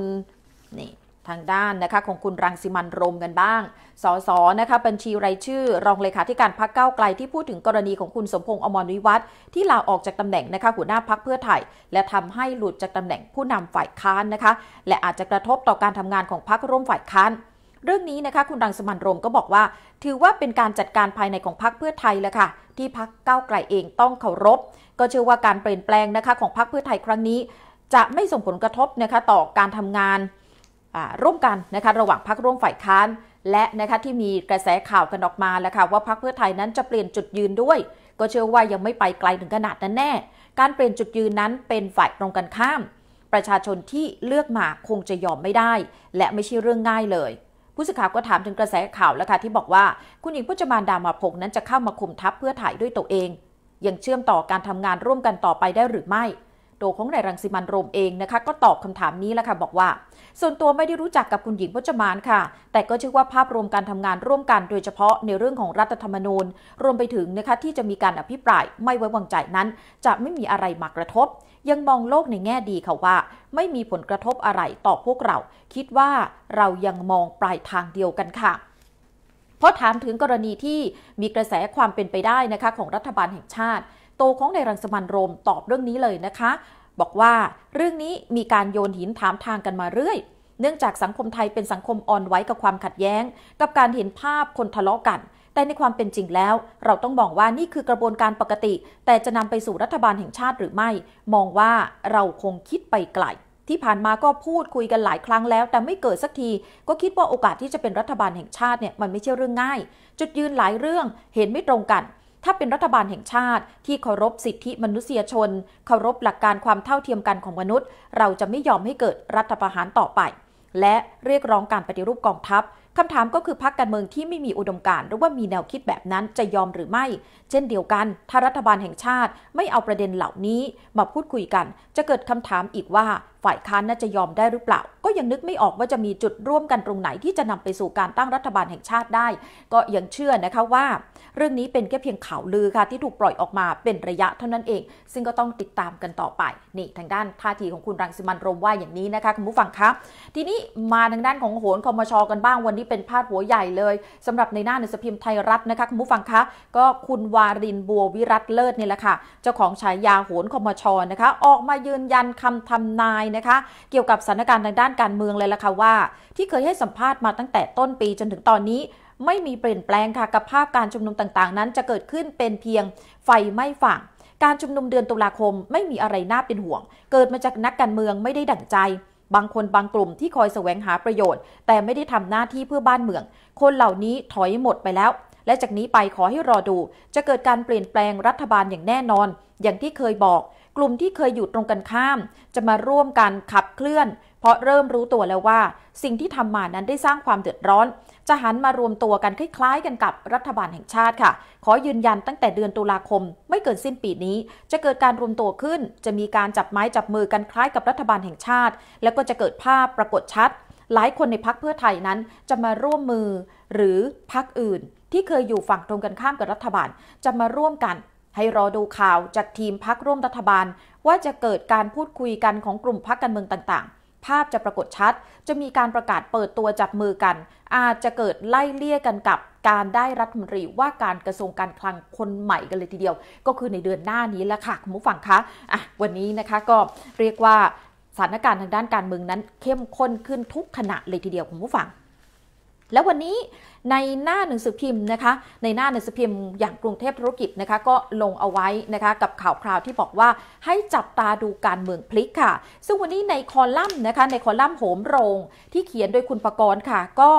นี่างด้านนะคะของคุณรังสิมันรมกันบ้าง สสนะคะบัญชีรายชื่อรองเลขาธิการพักเก้าไกลที่พูดถึงกรณีของคุณสมพงษ์อมรวิวัฒน์ที่ลาออกจากตำแหน่งนะคะหัวหน้าพักเพื่อไทยและทำให้หลุดจากตำแหน่งผู้นำฝ่ายค้านนะคะและอาจจะกระทบต่อการทำงานของพักร่วมฝ่ายค้านเรื่องนี้นะคะคุณรังสมันรมก็บอกว่า ถือว่าเป็นการจัดการภายในของพรรคเพื่อไทยแล้วค่ะที่พรรคก้าไกลเองต้องเคารพก็เชื่อว่าการเปลี่ยนแปลงนะคะของพรรคเพื่อไทยครั้งนี้ จะไม่ส่งผลกระทบนะคะต่อการทำงานร่วมกันนะคะระหว่างพักร่วมฝ่ายค้าน และนะคะที่มีกระแสข่าวกันออกมาแล้วค่ะว่าพักเพื่อไทยนั้นจะเปลี่ยนจุดยืนด้วย ก็เชื่อว่ายังไม่ไปไกลถึงขนาดนั้นแน่การเปลี่ยนจุดยืนนั้นเป็นฝ่ายตรงกันข้าม ประชาชนที่เลือกมาคงจะยอมไม่ได้ และไม่ใช่เรื่องง่ายเลย ผู้สื่อข่าวก็ถามถึงกระแสข่าวแล้วค่ะที่บอกว่าคุณหญิงพุจมานดามาพงนั้นจะเข้ามาคุมทัพเพื่อไทยด้วยตัวเองยังเชื่อมต่อการทำงานร่วมกันต่อไปได้หรือไม่โดของนายรังสิมันโรมเองนะคะ ก็ตอบคำถามนี้แล้วค่ะบอกว่า ส่วนตัวไม่ได้รู้จักกับคุณหญิงพจมานค่ะ แต่ก็เชื่อว่าภาพรวมการทำงานร่วมกันโดยเฉพาะในเรื่องของรัฐธรรมนูญรวมไปถึงนะคะที่จะมีการอภิปรายไม่ไว้วางใจนั้น จะไม่มีอะไรมากระทบ ยังมองโลกในแง่ดีค่ะว่า ไม่มีผลกระทบอะไรต่อพวกเรา คิดว่าเรายังมองปลายทางเดียวกันค่ะพราะถามถึงกรณีที่มีกระแสความเป็นไปได้นะคะของรัฐบาลแห่งชาติโตของในรังสมันโรมตอบเรื่องนี้เลยนะคะ บอกว่า เรื่องนี้มีการโยนหินถามทางกันมาเรื่อย เนื่องจากสังคมไทยเป็นสังคมอ่อนไหวกับความขัดแย้ง กับการเห็นภาพคนทะเลาะกัน แต่ในความเป็นจริงแล้ว เราต้องบอกว่านี่คือกระบวนการปกติ แต่จะนำไปสู่รัฐบาลแห่งชาติหรือไม่ มองว่าเราคงคิดไปไกลที่ผ่านมาก็พูดคุยกันหลายครั้งแล้ว แต่ไม่เกิดสักที ก็คิดว่าโอกาสที่จะเป็นรัฐบาลแห่งชาติเนี่ยมันไม่ใช่เรื่องง่าย จุดยืนหลายเรื่องเห็นไม่ตรงกันถ้าเป็นรัฐบาลแห่งชาติ ที่เคารพสิทธิมนุษยชน เคารพหลักการความเท่าเทียมกันของมนุษย์ เราจะไม่ยอมให้เกิดรัฐประหารต่อไป และเรียกร้องการปฏิรูปกองทัพคำถามก็คือพรรคการเมืองที่ไม่มีอุดมการณ์หรือว่ามีแนวคิดแบบนั้นจะยอมหรือไม่ เช่นเดียวกัน ถ้ารัฐบาลแห่งชาติไม่เอาประเด็นเหล่านี้มาพูดคุยกัน จะเกิดคำถามอีกว่าฝ่ายค้านน่าจะยอมได้หรือเปล่า ก็ยังนึกไม่ออกว่าจะมีจุดร่วมกันตรงไหนที่จะนำไปสู่การตั้งรัฐบาลแห่งชาติได้ ก็ยังเชื่อนะคะว่า เรื่องนี้เป็นแค่เพียงข่าวลือค่ะ ที่ถูกปล่อยออกมาเป็นระยะเท่านั้นเอง ซึ่งก็ต้องติดตามกันต่อไป นี่ทางด้านท่าทีของคุณรังสิมันโรมว่าอย่างนี้นะคะคุณผู้ฟังคะทีนี้มาทางด้านของโหนคอมชกันบ้างวันนี้เป็นพาดหัวใหญ่เลย สำหรับในหน้าหนังสือพิมพ์ไทยรัฐนะคะคุณผู้ฟังคะ ก็คุณวารินบัววิรัตเลิศนี่แหละค่ะเจ้าของฉายาโหนคอมชนะคะออกมายืนยันคำทำนายนะคะเกี่ยวกับสถานการณ์ทางด้านการเมืองเลยล่ะค่ะว่า ที่เคยให้สัมภาษณ์มาตั้งแต่ต้นปีจนถึงตอนนี้ ไม่มีเปลี่ยนแปลงค่ะกับภาพการชุมนุมต่างๆนั้น จะเกิดขึ้นเป็นเพียง ไฟไม่ฝั่ง การชุมนุมเดือนตุลาคมไม่มีอะไรน่าเป็นห่วง เกิดมาจากนักการเมืองไม่ได้ดั่งใจ บางคนบางกลุ่มที่คอยแสวงหาประโยชน์ แต่ไม่ได้ทำหน้าที่เพื่อบ้านเมือง คนเหล่านี้ถอยหมดไปแล้ว และจากนี้ไปขอให้รอดู จะเกิดการเปลี่ยนแปลงรัฐบาลอย่างแน่นอน อย่างที่เคยบอกกลุ่มที่เคยอยู่ตรงกันข้ามจะมาร่วมกันขับเคลื่อน เพราะเริ่มรู้ตัวแล้วว่า สิ่งที่ทำมานั้นได้สร้างความเดือดร้อน จะหันมารวมตัวกันคล้ายๆ กันกับรัฐบาลแห่งชาติค่ะ ขอยืนยันตั้งแต่เดือนตุลาคม ไม่เกินสิ้นปีนี้ จะเกิดการรวมตัวขึ้น จะมีการจับไม้จับมือกันคล้ายกับรัฐบาลแห่งชาติ แล้วก็จะเกิดภาพปรากฏชัด หลายคนในพักเพื่อไทยนั้น จะมาร่วมมือหรือพักอื่น ที่เคยอยู่ฝั่งตรงกันข้ามกับรัฐบาล จะมาร่วมกันให้รอดูข่าวจากทีมพักร่วมรัฐบาลว่าจะเกิดการพูดคุยกันของกลุ่มพักการเมืองต่างๆ ภาพจะปรากฏชัด จะมีการประกาศเปิดตัวจับมือกัน อาจจะเกิดไล่เลี่ยกันกับการได้รัฐมนตรี ว่าการกระทรวงการคลังคนใหม่กันเลยทีเดียวก็คือในเดือนหน้านี้แหละค่ะคุณผู้ฟังคะอ่ะวันนี้นะคะก็เรียกว่าสถานการณ์ทางด้านการเมืองนั้น เข้มข้นขึ้นทุกขณะเลยทีเดียวคุณผู้ฟังแล้ววันนี้ในหน้าหนังสือพิมพ์นะคะในหน้าหนังสือพิมพ์อย่างกรุงเทพธุรกิจนะคะก็ลงเอาไว้นะคะกับข่าวคราวที่บอกว่าให้จับตาดูการเมืองพลิกค่ะ ซึ่งวันนี้ในคอลัมน์นะคะในคอลัมน์โหมโรง ที่เขียนโดยคุณประกรณ์ค่ะก็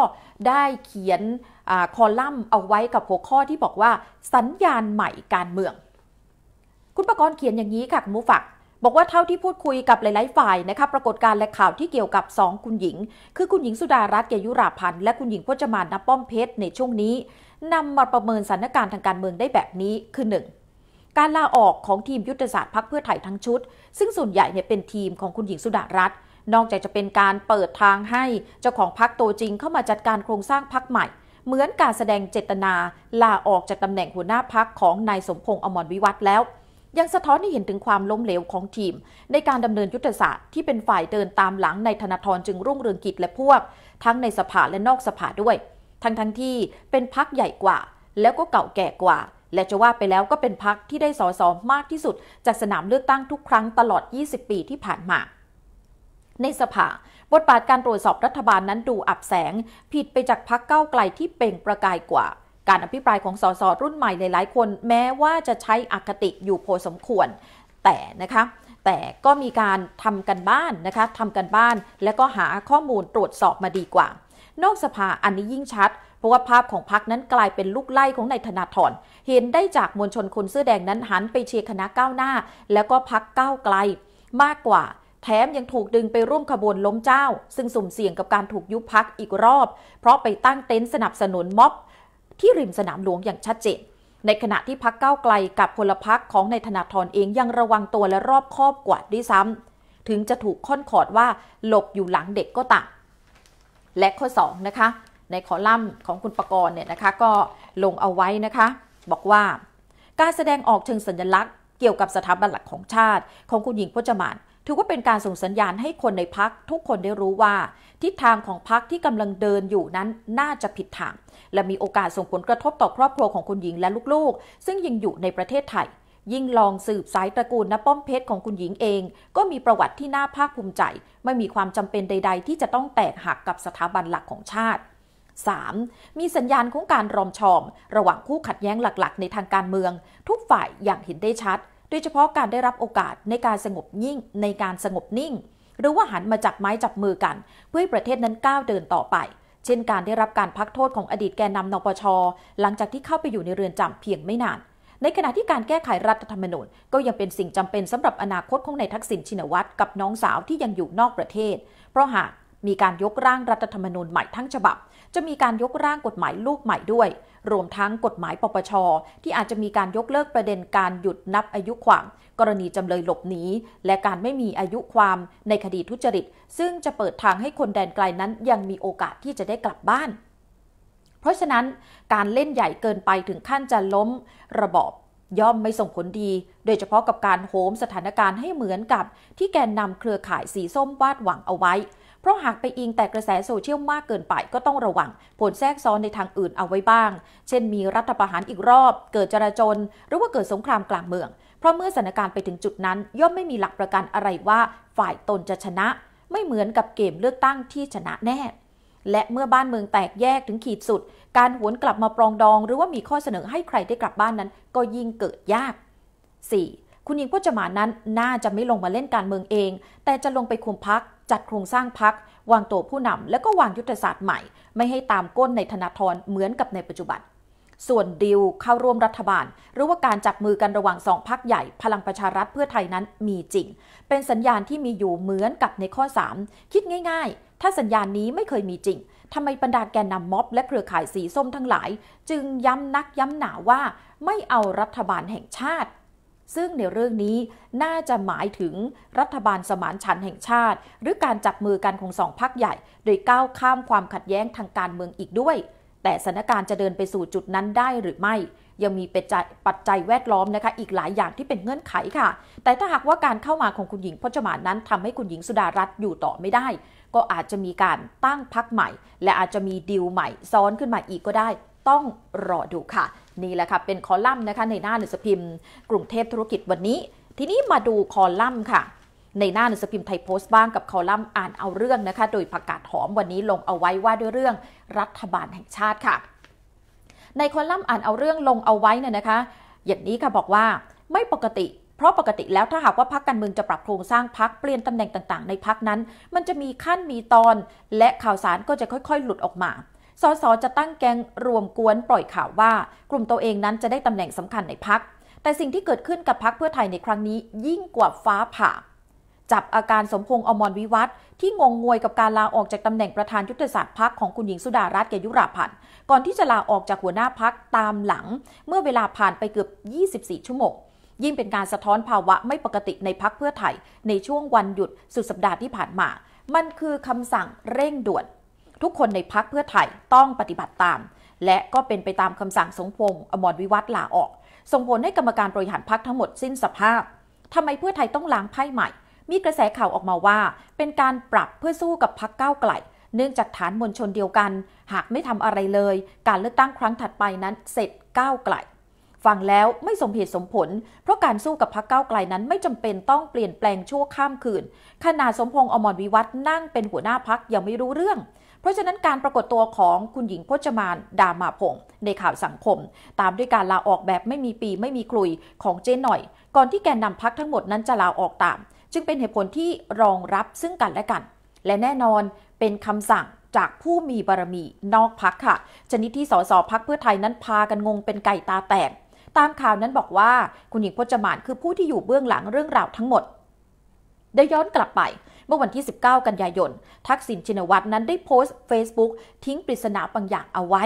ได้เขียนอคอลัมน์เอาไว้กับหัวข้อที่บอกว่าสัญญาณใหม่การเมือง คุณประกรณ์เขียนอย่างนี้ค่ะคุณูฟักบอกว่าเท่าที่พูดคุยกับหลายๆ ฝ่ายนะคะปรากฏการณ์และข่าวที่เกี่ยวกับ 2 คุณหญิง คือคุณหญิงสุดารัตน์เกยุราพันธ์ และคุณหญิงพจมานณป้อมเพชรในช่วงนี้นำมาประเมินสถานการณ์ทางการเมืองได้แบบนี้คือ 1. การลาออกของทีมยุทธศาสตร์พักเพื่อไทยทั้งชุด ซึ่งส่วนใหญ่เนี่ยเป็นทีมของคุณหญิงสุดารัตน์นอกจากจะเป็นการเปิดทางให้ เจ้าของพักตัวจริงเข้ามาจัดการโครงสร้างพักใหม่ เหมือนการแสดงเจตนา ลาออกจากตำแหน่งหัวหน้าพักของนายสมพงษ์อมรวิวัฒแล้วยังสะท้อนให้เห็นถึงความล้มเหลวของทีม ในการดำเนินยุทธศาสตร์ที่เป็นฝ่ายเดินตามหลังในธนาธรจึงรุ่งเรืองกิจและพวก ทั้งในสภา และนอกสภาด้วย ทั้งทั้งที่เป็นพักใหญ่กว่า แล้วก็เก่าแก่กว่า และจะว่าไปแล้วก็เป็นพักที่ได้สสมากที่สุด จากสนามเลือกตั้งทุกครั้งตลอด 20 ปีที่ผ่านมา ในสภา บทบาทการตรวจสอบรัฐบาลนั้นดูอับแสงผิดไปจากพักเก้าไกลที่เป่งประกายกว่าการอภิปรายของสสรุ่นใหม่หลาย ๆ คน แม้ว่าจะใช้อคติอยู่พอสมควร แต่นะคะแต่ก็มีการทำกันบ้านนะคะทำกันบ้านและก็หาข้อมูลตรวจสอบมาดีกว่า นอกสภาอันนี้ยิ่งชัด เพราะว่าภาพของพักนั้นกลายเป็นลูกไล่ของนายธนาธรเห็นได้จากมวลชนคนเสื้อแดงนั้นหันไปเชียร์คณะก้าวหน้า แล้วก็พักก้าวไกลมากกว่า แถมยังถูกดึงไปร่วมขบวนล้มเจ้า ซึ่งสุ่มเสี่ยงกับการถูกยุบพักอีกรอบ เพราะไปตั้งเต็นท์สนับสนุนม็อบที่ริมสนามหลวงอย่างชัดเจน ในขณะที่พักเก้าไกลกับพลพักของนายธนาธรเองยังระวังตัวและรอบคอบกว่าด้วยซ้ำ ถึงจะถูกค่อนขอดว่าหลบอยู่หลังเด็กก็ต่าง และข้อ2นะคะในคอลัมน์ของคุณประกรณ์เนี่ยนะคะก็ลงเอาไว้นะคะ บอกว่าการแสดงออกเชิงสัญลักษณ์เกี่ยวกับสถาบันหลักของชาติ ของคุณหญิงพจมานถือว่าเป็นการส่งสัญญาณให้คนในพัก ทุกคนได้รู้ว่า ทิศทางของพักที่กำลังเดินอยู่นั้นน่าจะผิดทางและมีโอกาสส่งผลกระทบต่อครอบครัวของคุณหญิงและลูกๆ ซึ่งยังอยู่ในประเทศไทย ยิ่งลองสืบสายตระกูลนป้อมเพชรของคุณหญิงเอง ก็มีประวัติที่น่าภาคภูมิใจ ไม่มีความจำเป็นใด ๆ ที่จะต้องแตกหักกับสถาบันหลักของชาติ 3. มีสัญญาณของการรอมชอม ระหว่างคู่ขัดแย้งหลักๆ ในทางการเมือง ทุกฝ่ายอย่างเห็นได้ชัดดยเฉพาะการได้รับโอกาสในการสงบยิ่งในการสงบนิ่ง หรือว่าหันมาจับไม้จับมือกันเพื่อให้ประเทศนั้นก้าวเดินต่อไป เช่นการได้รับการพักโทษของอดีตแกนนำนปชหลังจากที่เข้าไปอยู่ในเรือนจำเพียงไม่นาน ในขณะที่การแก้ไขรัฐธรรมนูญก็ยังเป็นสิ่งจำเป็นสำหรับอนาคตของนายทักษิณชินวัตรกับน้องสาวที่ยังอยู่นอกประเทศ เพราะหากมีการยกร่างรัฐธรรมนูญใหม่ทั้งฉบับจะมีการยกร่างกฎหมายลูกใหม่ด้วย รวมทั้งกฎหมายปปช ที่อาจจะมีการยกเลิกประเด็นการหยุดนับอายุความกรณีจำเลยหลบหนีและการไม่มีอายุความในคดีทุจริต ซึ่งจะเปิดทางให้คนแดนไกลนั้น ยังมีโอกาสที่จะได้กลับบ้าน เพราะฉะนั้นการเล่นใหญ่เกินไปถึงขั้นจะล้ม ระบอบย่อมไม่ส่งผลดี โดยเฉพาะกับการโหมสถานการณ์ให้เหมือนกับที่แกนนำเครือข่ายสีส้มวาดหวังเอาไว้เพราะหากไปอิงแต่กระแสโซเชียลมากเกินไปก็ต้องระวัง ผลแทรกซ้อนในทางอื่นเอาไว้บ้าง เช่นมีรัฐประหารอีกรอบ เกิดจราจนหรือว่าเกิดสงครามกลางเมือง เพราะเมื่อสถานการณ์ไปถึงจุดนั้นย่อมไม่มีหลักประกันอะไรว่า ฝ่ายตนจะชนะ ไม่เหมือนกับเกมเลือกตั้งที่ชนะแน่ และเมื่อบ้านเมืองแตกแยกถึงขีดสุด การหวนกลับมาปรองดองหรือว่ามีข้อเสนอให้ใครได้กลับบ้านนั้น ก็ยิ่งเกิดยาก 4. คุณหญิงพจมานั้นน่าจะไม่ลงมาเล่นการเมืองเอง แต่จะลงไปคุมพักจัดโครงสร้างพัก วางตัวผู้นำและก็วางยุทธศาสตร์ใหม่ ไม่ให้ตามก้นในธนาธรเหมือนกับในปัจจุบัน ส่วนดิวเข้าร่วมรัฐบาลหรือว่าการจับมือกันระหว่างสองพักใหญ่พลังประชารัฐเพื่อไทยนั้นมีจริง เป็นสัญญาณที่มีอยู่เหมือนกับในข้อ 3 คิดง่ายๆ ถ้าสัญญาณนี้ไม่เคยมีจริงทำไมบรรดาแกนนำม็อบและเครือข่ายสีส้มทั้งหลาย จึงย้ำนักย้ำหนาว่า ไม่เอารัฐบาลแห่งชาติซึ่งในเรื่องนี้ น่าจะหมายถึงรัฐบาลสมานฉันท์แห่งชาติ หรือการจับมือกันของสองพรรคใหญ่ โดยก้าวข้ามความขัดแย้งทางการเมืองอีกด้วย แต่สถานการณ์จะเดินไปสู่จุดนั้นได้หรือไม่ ยังมีปัจจัยแวดล้อมนะคะอีกหลายอย่างที่เป็นเงื่อนไขค่ะ แต่ถ้าหากว่าการเข้ามาของคุณหญิงพจมานนั้น ทำให้คุณหญิงสุดารัตน์อยู่ต่อไม่ได้ ก็อาจจะมีการตั้งพักใหม่ และอาจจะมีดีลใหม่ซ้อนขึ้นมาอีกก็ได้ ต้องรอดูค่ะนี่แหละค่ะเป็นคอลัมน์นะคะในหน้าหนังสือพิมพ์ กรุงเทพธุรกิจวันนี้ ทีนี้มาดูคอลัมน์ค่ะ ในหน้าหนังสือพิมพ์ไทยโพสต์บ้างกับคอลัมน์อ่านเอาเรื่องนะคะโดยประกาศหอมวันนี้ลงเอาไว้ว่าด้วยเรื่อง รัฐบาลแห่งชาติค่ะ ในคอลัมน์อ่านเอาเรื่องลงเอาไว้เนี่ยนะคะอย่างนี้ค่ะบอกว่าไม่ปกติ เพราะปกติแล้วถ้าหากว่าพักการเมืองจะปรับโครงสร้างพักเปลี่ยนตำแหน่งต่างๆ ในพักนั้น มันจะมีขั้นมีตอนและข่าวสารก็จะค่อยๆหลุดออกมาสสจะตั้งแกงรวมกวนปล่อยข่าวว่า กลุ่มตัวเองนั้นจะได้ตำแหน่งสำคัญในพัก แต่สิ่งที่เกิดขึ้นกับพักเพื่อไทยในครั้งนี้ ยิ่งกว่าฟ้าผ่า จับอาการสมพงษ์อมรวิวัฒที่งงงวยกับการลาออกจากตำแหน่งประธานยุทธศาสตร์พักของคุณหญิงสุดารัตน์เกยุราพันธ์ก่อนที่จะลาออกจากหัวหน้าพักตามหลังเมื่อเวลาผ่านไปเกือบ 24 ชั่วโมงยิ่งเป็นการสะท้อนภาวะไม่ปกติในพักเพื่อไทยในช่วงวันหยุดสุดสัปดาห์ที่ผ่านมา มันคือคำสั่งเร่งด่วนทุกคนในพักเพื่อไทยต้องปฏิบัติตามและก็เป็นไปตามคำสั่งสงพงศ์อมรวิวัฒลาออกส่งผลให้กรรมการบริหารพักทั้งหมดสิ้นสภาพทำไมเพื่อไทยต้องล้างไพ่ใหม่ มีกระแสข่าวออกมาว่าเป็นการปรับเพื่อสู้กับพักก้าวไกลเนื่องจากฐานมวลชนเดียวกัน หากไม่ทำอะไรเลย การเลือกตั้งครั้งถัดไปนั้นเสร็จก้าวไกลฟังแล้วไม่สมเหตุสมผล เพราะการสู้กับพักเก้าไกลนั้นไม่จำเป็นต้องเปลี่ยนแปลงชั่วข้ามคืนขนาดสมพงษ์อมรวิวัฒนั่งเป็นหัวหน้าพักยังไม่รู้เรื่องเพราะฉะนั้นการปรากฏตัวของคุณหญิงพจมาน ดามาพงศ์ในข่าวสังคม ตามด้วยการลาออกแบบไม่มีปีไม่มีกลุยของเจนหน่อย ก่อนที่แกนนำพักทั้งหมดนั้นจะลาออกตาม จึงเป็นเหตุผลที่รองรับซึ่งกันและกัน และแน่นอนเป็นคำสั่งจากผู้มีบารมีนอกพักค่ะ ชนิดที่สสพักเพื่อไทยนั้นพากันงงเป็นไก่ตาแตก ตามข่าวนั้นบอกว่าคุณหญิงพจมานคือผู้ที่อยู่เบื้องหลังเรื่องราวทั้งหมด ได้ย้อนกลับไปเมื่อวันที่ 19 กันยายน ทักษิณชินวัตรนั้นได้โพสต์ Facebook ทิ้งปริศนาบางอย่างเอาไว้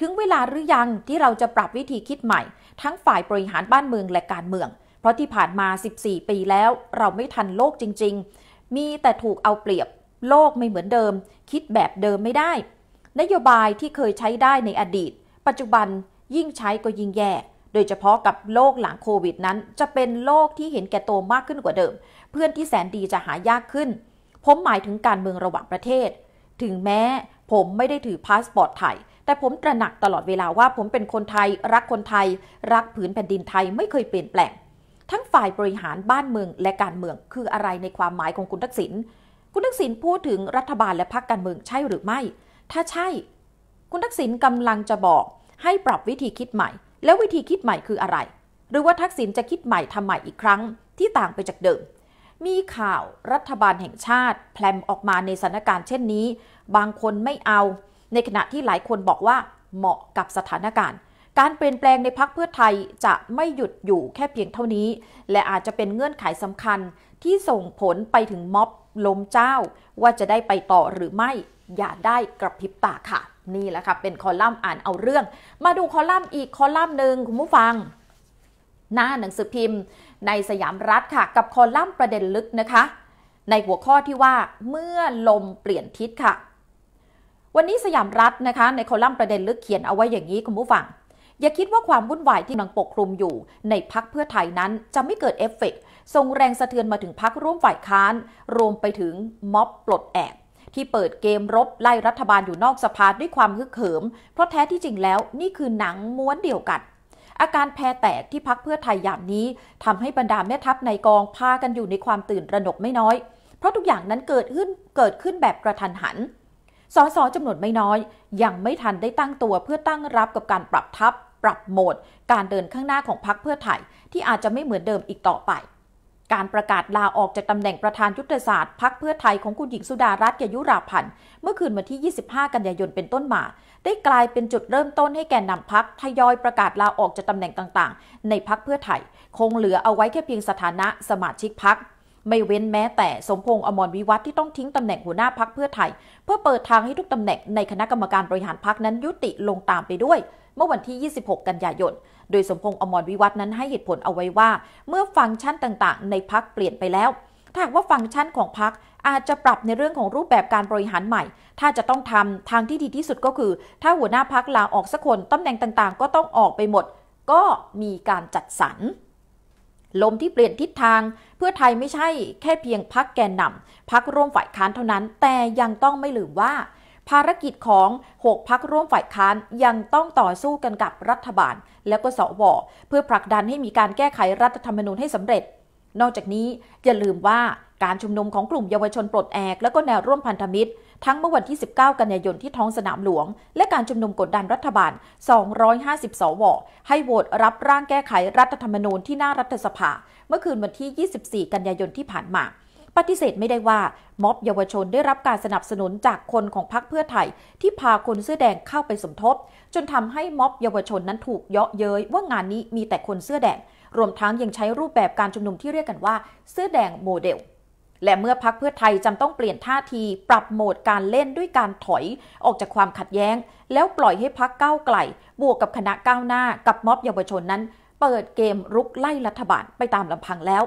ถึงเวลาหรือยังที่เราจะปรับวิธีคิดใหม่ ทั้งฝ่ายบริหารบ้านเมืองและการเมือง เพราะที่ผ่านมา 14 ปีแล้วเราไม่ทันโลกจริงๆ มีแต่ถูกเอาเปรียบ โลกไม่เหมือนเดิม คิดแบบเดิมไม่ได้ นโยบายที่เคยใช้ได้ในอดีต ปัจจุบันยิ่งใช้ก็ยิ่งแย่ โดยเฉพาะกับโลกหลังโควิดนั้น จะเป็นโลกที่เห็นแก่ตัวมากขึ้นกว่าเดิมเพื่อนที่แสนดีจะหายากขึ้น ผมหมายถึงการเมืองระหว่างประเทศ ถึงแม้ผมไม่ได้ถือพาสปอร์ตไทย แต่ผมตระหนักตลอดเวลาว่าผมเป็นคนไทยรักคนไทย รักผืนแผ่นดินไทยไม่เคยเปลี่ยนแปลง ทั้งฝ่ายบริหารบ้านเมืองและการเมืองคืออะไรในความหมายของคุณทักษิณ คุณทักษิณพูดถึงรัฐบาลและพรรคการเมืองใช่หรือไม่ ถ้าใช่ คุณทักษิณกำลังจะบอกให้ปรับวิธีคิดใหม่ แล้ววิธีคิดใหม่คืออะไร หรือว่าทักษิณจะคิดใหม่ทำใหม่อีกครั้ง ที่ต่างไปจากเดิมมีข่าวรัฐบาลแห่งชาติ แพลมออกมาในสถานการณ์เช่นนี้ บางคนไม่เอา ในขณะที่หลายคนบอกว่าเหมาะกับสถานการณ์ การเปลี่ยนแปลงในพักเพื่อไทยจะไม่หยุดอยู่แค่เพียงเท่านี้ และอาจจะเป็นเงื่อนไขสำคัญที่ส่งผลไปถึงม็อบล้มเจ้า ว่าจะได้ไปต่อหรือไม่อย่าได้กระพริบตาค่ะ นี่แหละค่ะ เป็นคอลัมน์อ่านเอาเรื่อง มาดูคอลัมน์อีกคอลัมน์หนึ่งคุณผู้ฟังหน้าหนังสือพิมพ์ในสยามรัฐค่ะกับคอลัมน์ประเด็นลึกนะคะ ในหัวข้อที่ว่าเมื่อลมเปลี่ยนทิศค่ะ วันนี้สยามรัฐนะคะในคอลัมน์ประเด็นลึกเขียนเอาไว้อย่างนี้คุณผู้ฟัง อย่าคิดว่าความวุ่นวายที่กำลังปกคลุมอยู่ในพักเพื่อไทยนั้นจะไม่เกิดเอฟเฟกส่งแรงสะเทือนมาถึงพักร่วมฝ่ายค้าน รวมไปถึงม็อบปลดแอกที่เปิดเกมรบไล่รัฐบาลอยู่นอกสภาด้วยความฮึกเหิม เพราะแท้ที่จริงแล้วนี่คือหนังม้วนเดียวกันอาการแพ้แตกที่พักเพื่อไทยยามนี้ทำให้บรรดาแม่ทัพ ในกองพากันอยู่ในความตื่นระหนกไม่น้อยเพราะทุกอย่างนั้นเกิดขึ้นเกิดขึ้นแบบกระทันหันสอสอจำนวนไม่น้อย ยังไม่ทันได้ตั้งตัวเพื่อตั้งรับกับการปรับทัพปรับโหมด การเดินข้างหน้าของพักเพื่อไทยที่อาจจะไม่เหมือนเดิมอีกต่อไป การประกาศลาออกจากตำแหน่งประธานยุทธศาสตร์พักเพื่อไทยของคุณหญิงสุดารัตน์เกยุราพันธ์เมื่อคืนวันที่ 25 กันยายนเป็นต้นมาได้กลายเป็นจุดเริ่มต้นให้แก่นนำพักทยอยประกาศลาออกจากตำแหน่งต่าง ๆ ในพักเพื่อไทย คงเหลือเอาไว้แค่เพียงสถานะสมาชิกพัก ไม่เว้นแม้แต่สมพงษ์อมรวิวัฒที่ต้องทิ้งตำแหน่งหัวหน้าพักเพื่อไทย เพื่อเปิดทางให้ทุกตำแหน่งในคณะกรรมการบริหารพักนั้นยุติลงตามไปด้วย เมื่อวันที่ 26 กันยายน โดยสมพงษ์อมรวิวัฒนั้นให้เหตุผลเอาไว้ว่า เมื่อฟังก์ชันต่าง ๆ ในพักเปลี่ยนไปแล้วถ้าหากว่าฟังก์ชันของพักอาจจะปรับในเรื่องของรูปแบบการบริหารใหม่ ถ้าจะต้องทำทางที่ดีที่สุดก็คือ ถ้าหัวหน้าพักลาออกสักคนตำแหน่งต่างๆ ก็ต้องออกไปหมด ก็มีการจัดสรรลมที่เปลี่ยนทิศทาง เพื่อไทยไม่ใช่แค่เพียงพักแกนนำพักร่วมฝ่ายค้านเท่านั้น แต่ยังต้องไม่ลืมว่า ภารกิจของ6พักร่วมฝ่ายค้านยังต้องต่อสู้กันกับรัฐบาลและก็สวเพื่อผลักดันให้มีการแก้ไขรัฐธรรมนูญให้สำเร็จนอกจากนี้อย่าลืมว่าการชุมนุมของกลุ่มเยาวชนปลดแอก และก็แนวร่วมพันธมิตร ทั้งเมื่อวันที่ 19 กันยายนที่ท้องสนามหลวง และการชุมนุมกดดันรัฐบาล 250สวให้โหวตรับร่างแก้ไขรัฐธรรมนูญที่หน้ารัฐสภา เมื่อคืนวันที่ 24 กันยายนที่ผ่านมาปฏิเสธไม่ได้ว่า ม็อบเยาวชนได้รับการสนับสนุนจากคนของพรรคเพื่อไทยที่พาคนเสื้อแดงเข้าไปสมทบ จนทำให้ม็อบเยาวชนนั้นถูกเยาะเย้ยว่า งานนี้มีแต่คนเสื้อแดง รวมทั้งยังใช้รูปแบบการชุมนุมที่เรียกกันว่า เสื้อแดงโมเดล และเมื่อพักเพื่อไทยจำต้องเปลี่ยนท่าทีปรับโหมดการเล่นด้วยการถอย ออกจากความขัดแย้ง แล้วปล่อยให้พักก้าวไกลบวกกับคณะก้าวหน้า กับม็อบเยาวชนนั้น เปิดเกมรุกไล่รัฐบาลไปตามลำพังแล้ว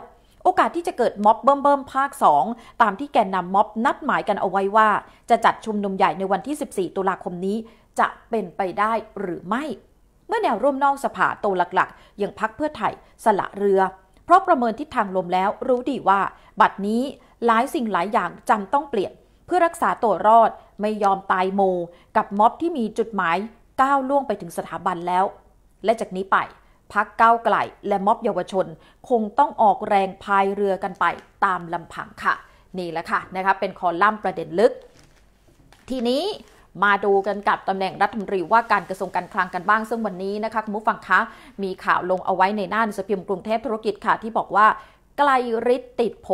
โอกาสที่จะเกิดม็อบเบิ่มเบิ่มภาค 2 ตามที่แกนนำม็อบนัดหมายกันเอาไว้ว่าจะจัดชุมนุมใหญ่ในวันที่ 14 ตุลาคมนี้จะเป็นไปได้หรือไม่ เมื่อแนวร่วมนอกสภาโตหลักๆอย่างพักเพื่อไทยสละเรือ เพราะประเมินทิศทางลมแล้วรู้ดีว่า บัดนี้หลายสิ่งหลายอย่างจำต้องเปลี่ยน เพื่อรักษาตัวรอดไม่ยอมตายโม กับม็อบที่มีจุดหมายก้าวล่วงไปถึงสถาบันแล้ว และจากนี้ไปพักเก้าไกล และม็อบเยาวชน คงต้องออกแรงพายเรือกันไปตามลำพังค่ะ นี่แหละค่ะนะคะเป็นคอลัมน์ประเด็นลึก ทีนี้มาดูกันกับตำแหน่งรัฐมนตรีว่าการกระทรวงการคลังกันบ้างซึ่งวันนี้นะคะคุณผู้ฟังคะมีข่าวลงเอาไว้ในหน้าสพิมกรุงเทพธุรกิจค่ะที่บอกว่า ไกลฤทธิ์ติดโผ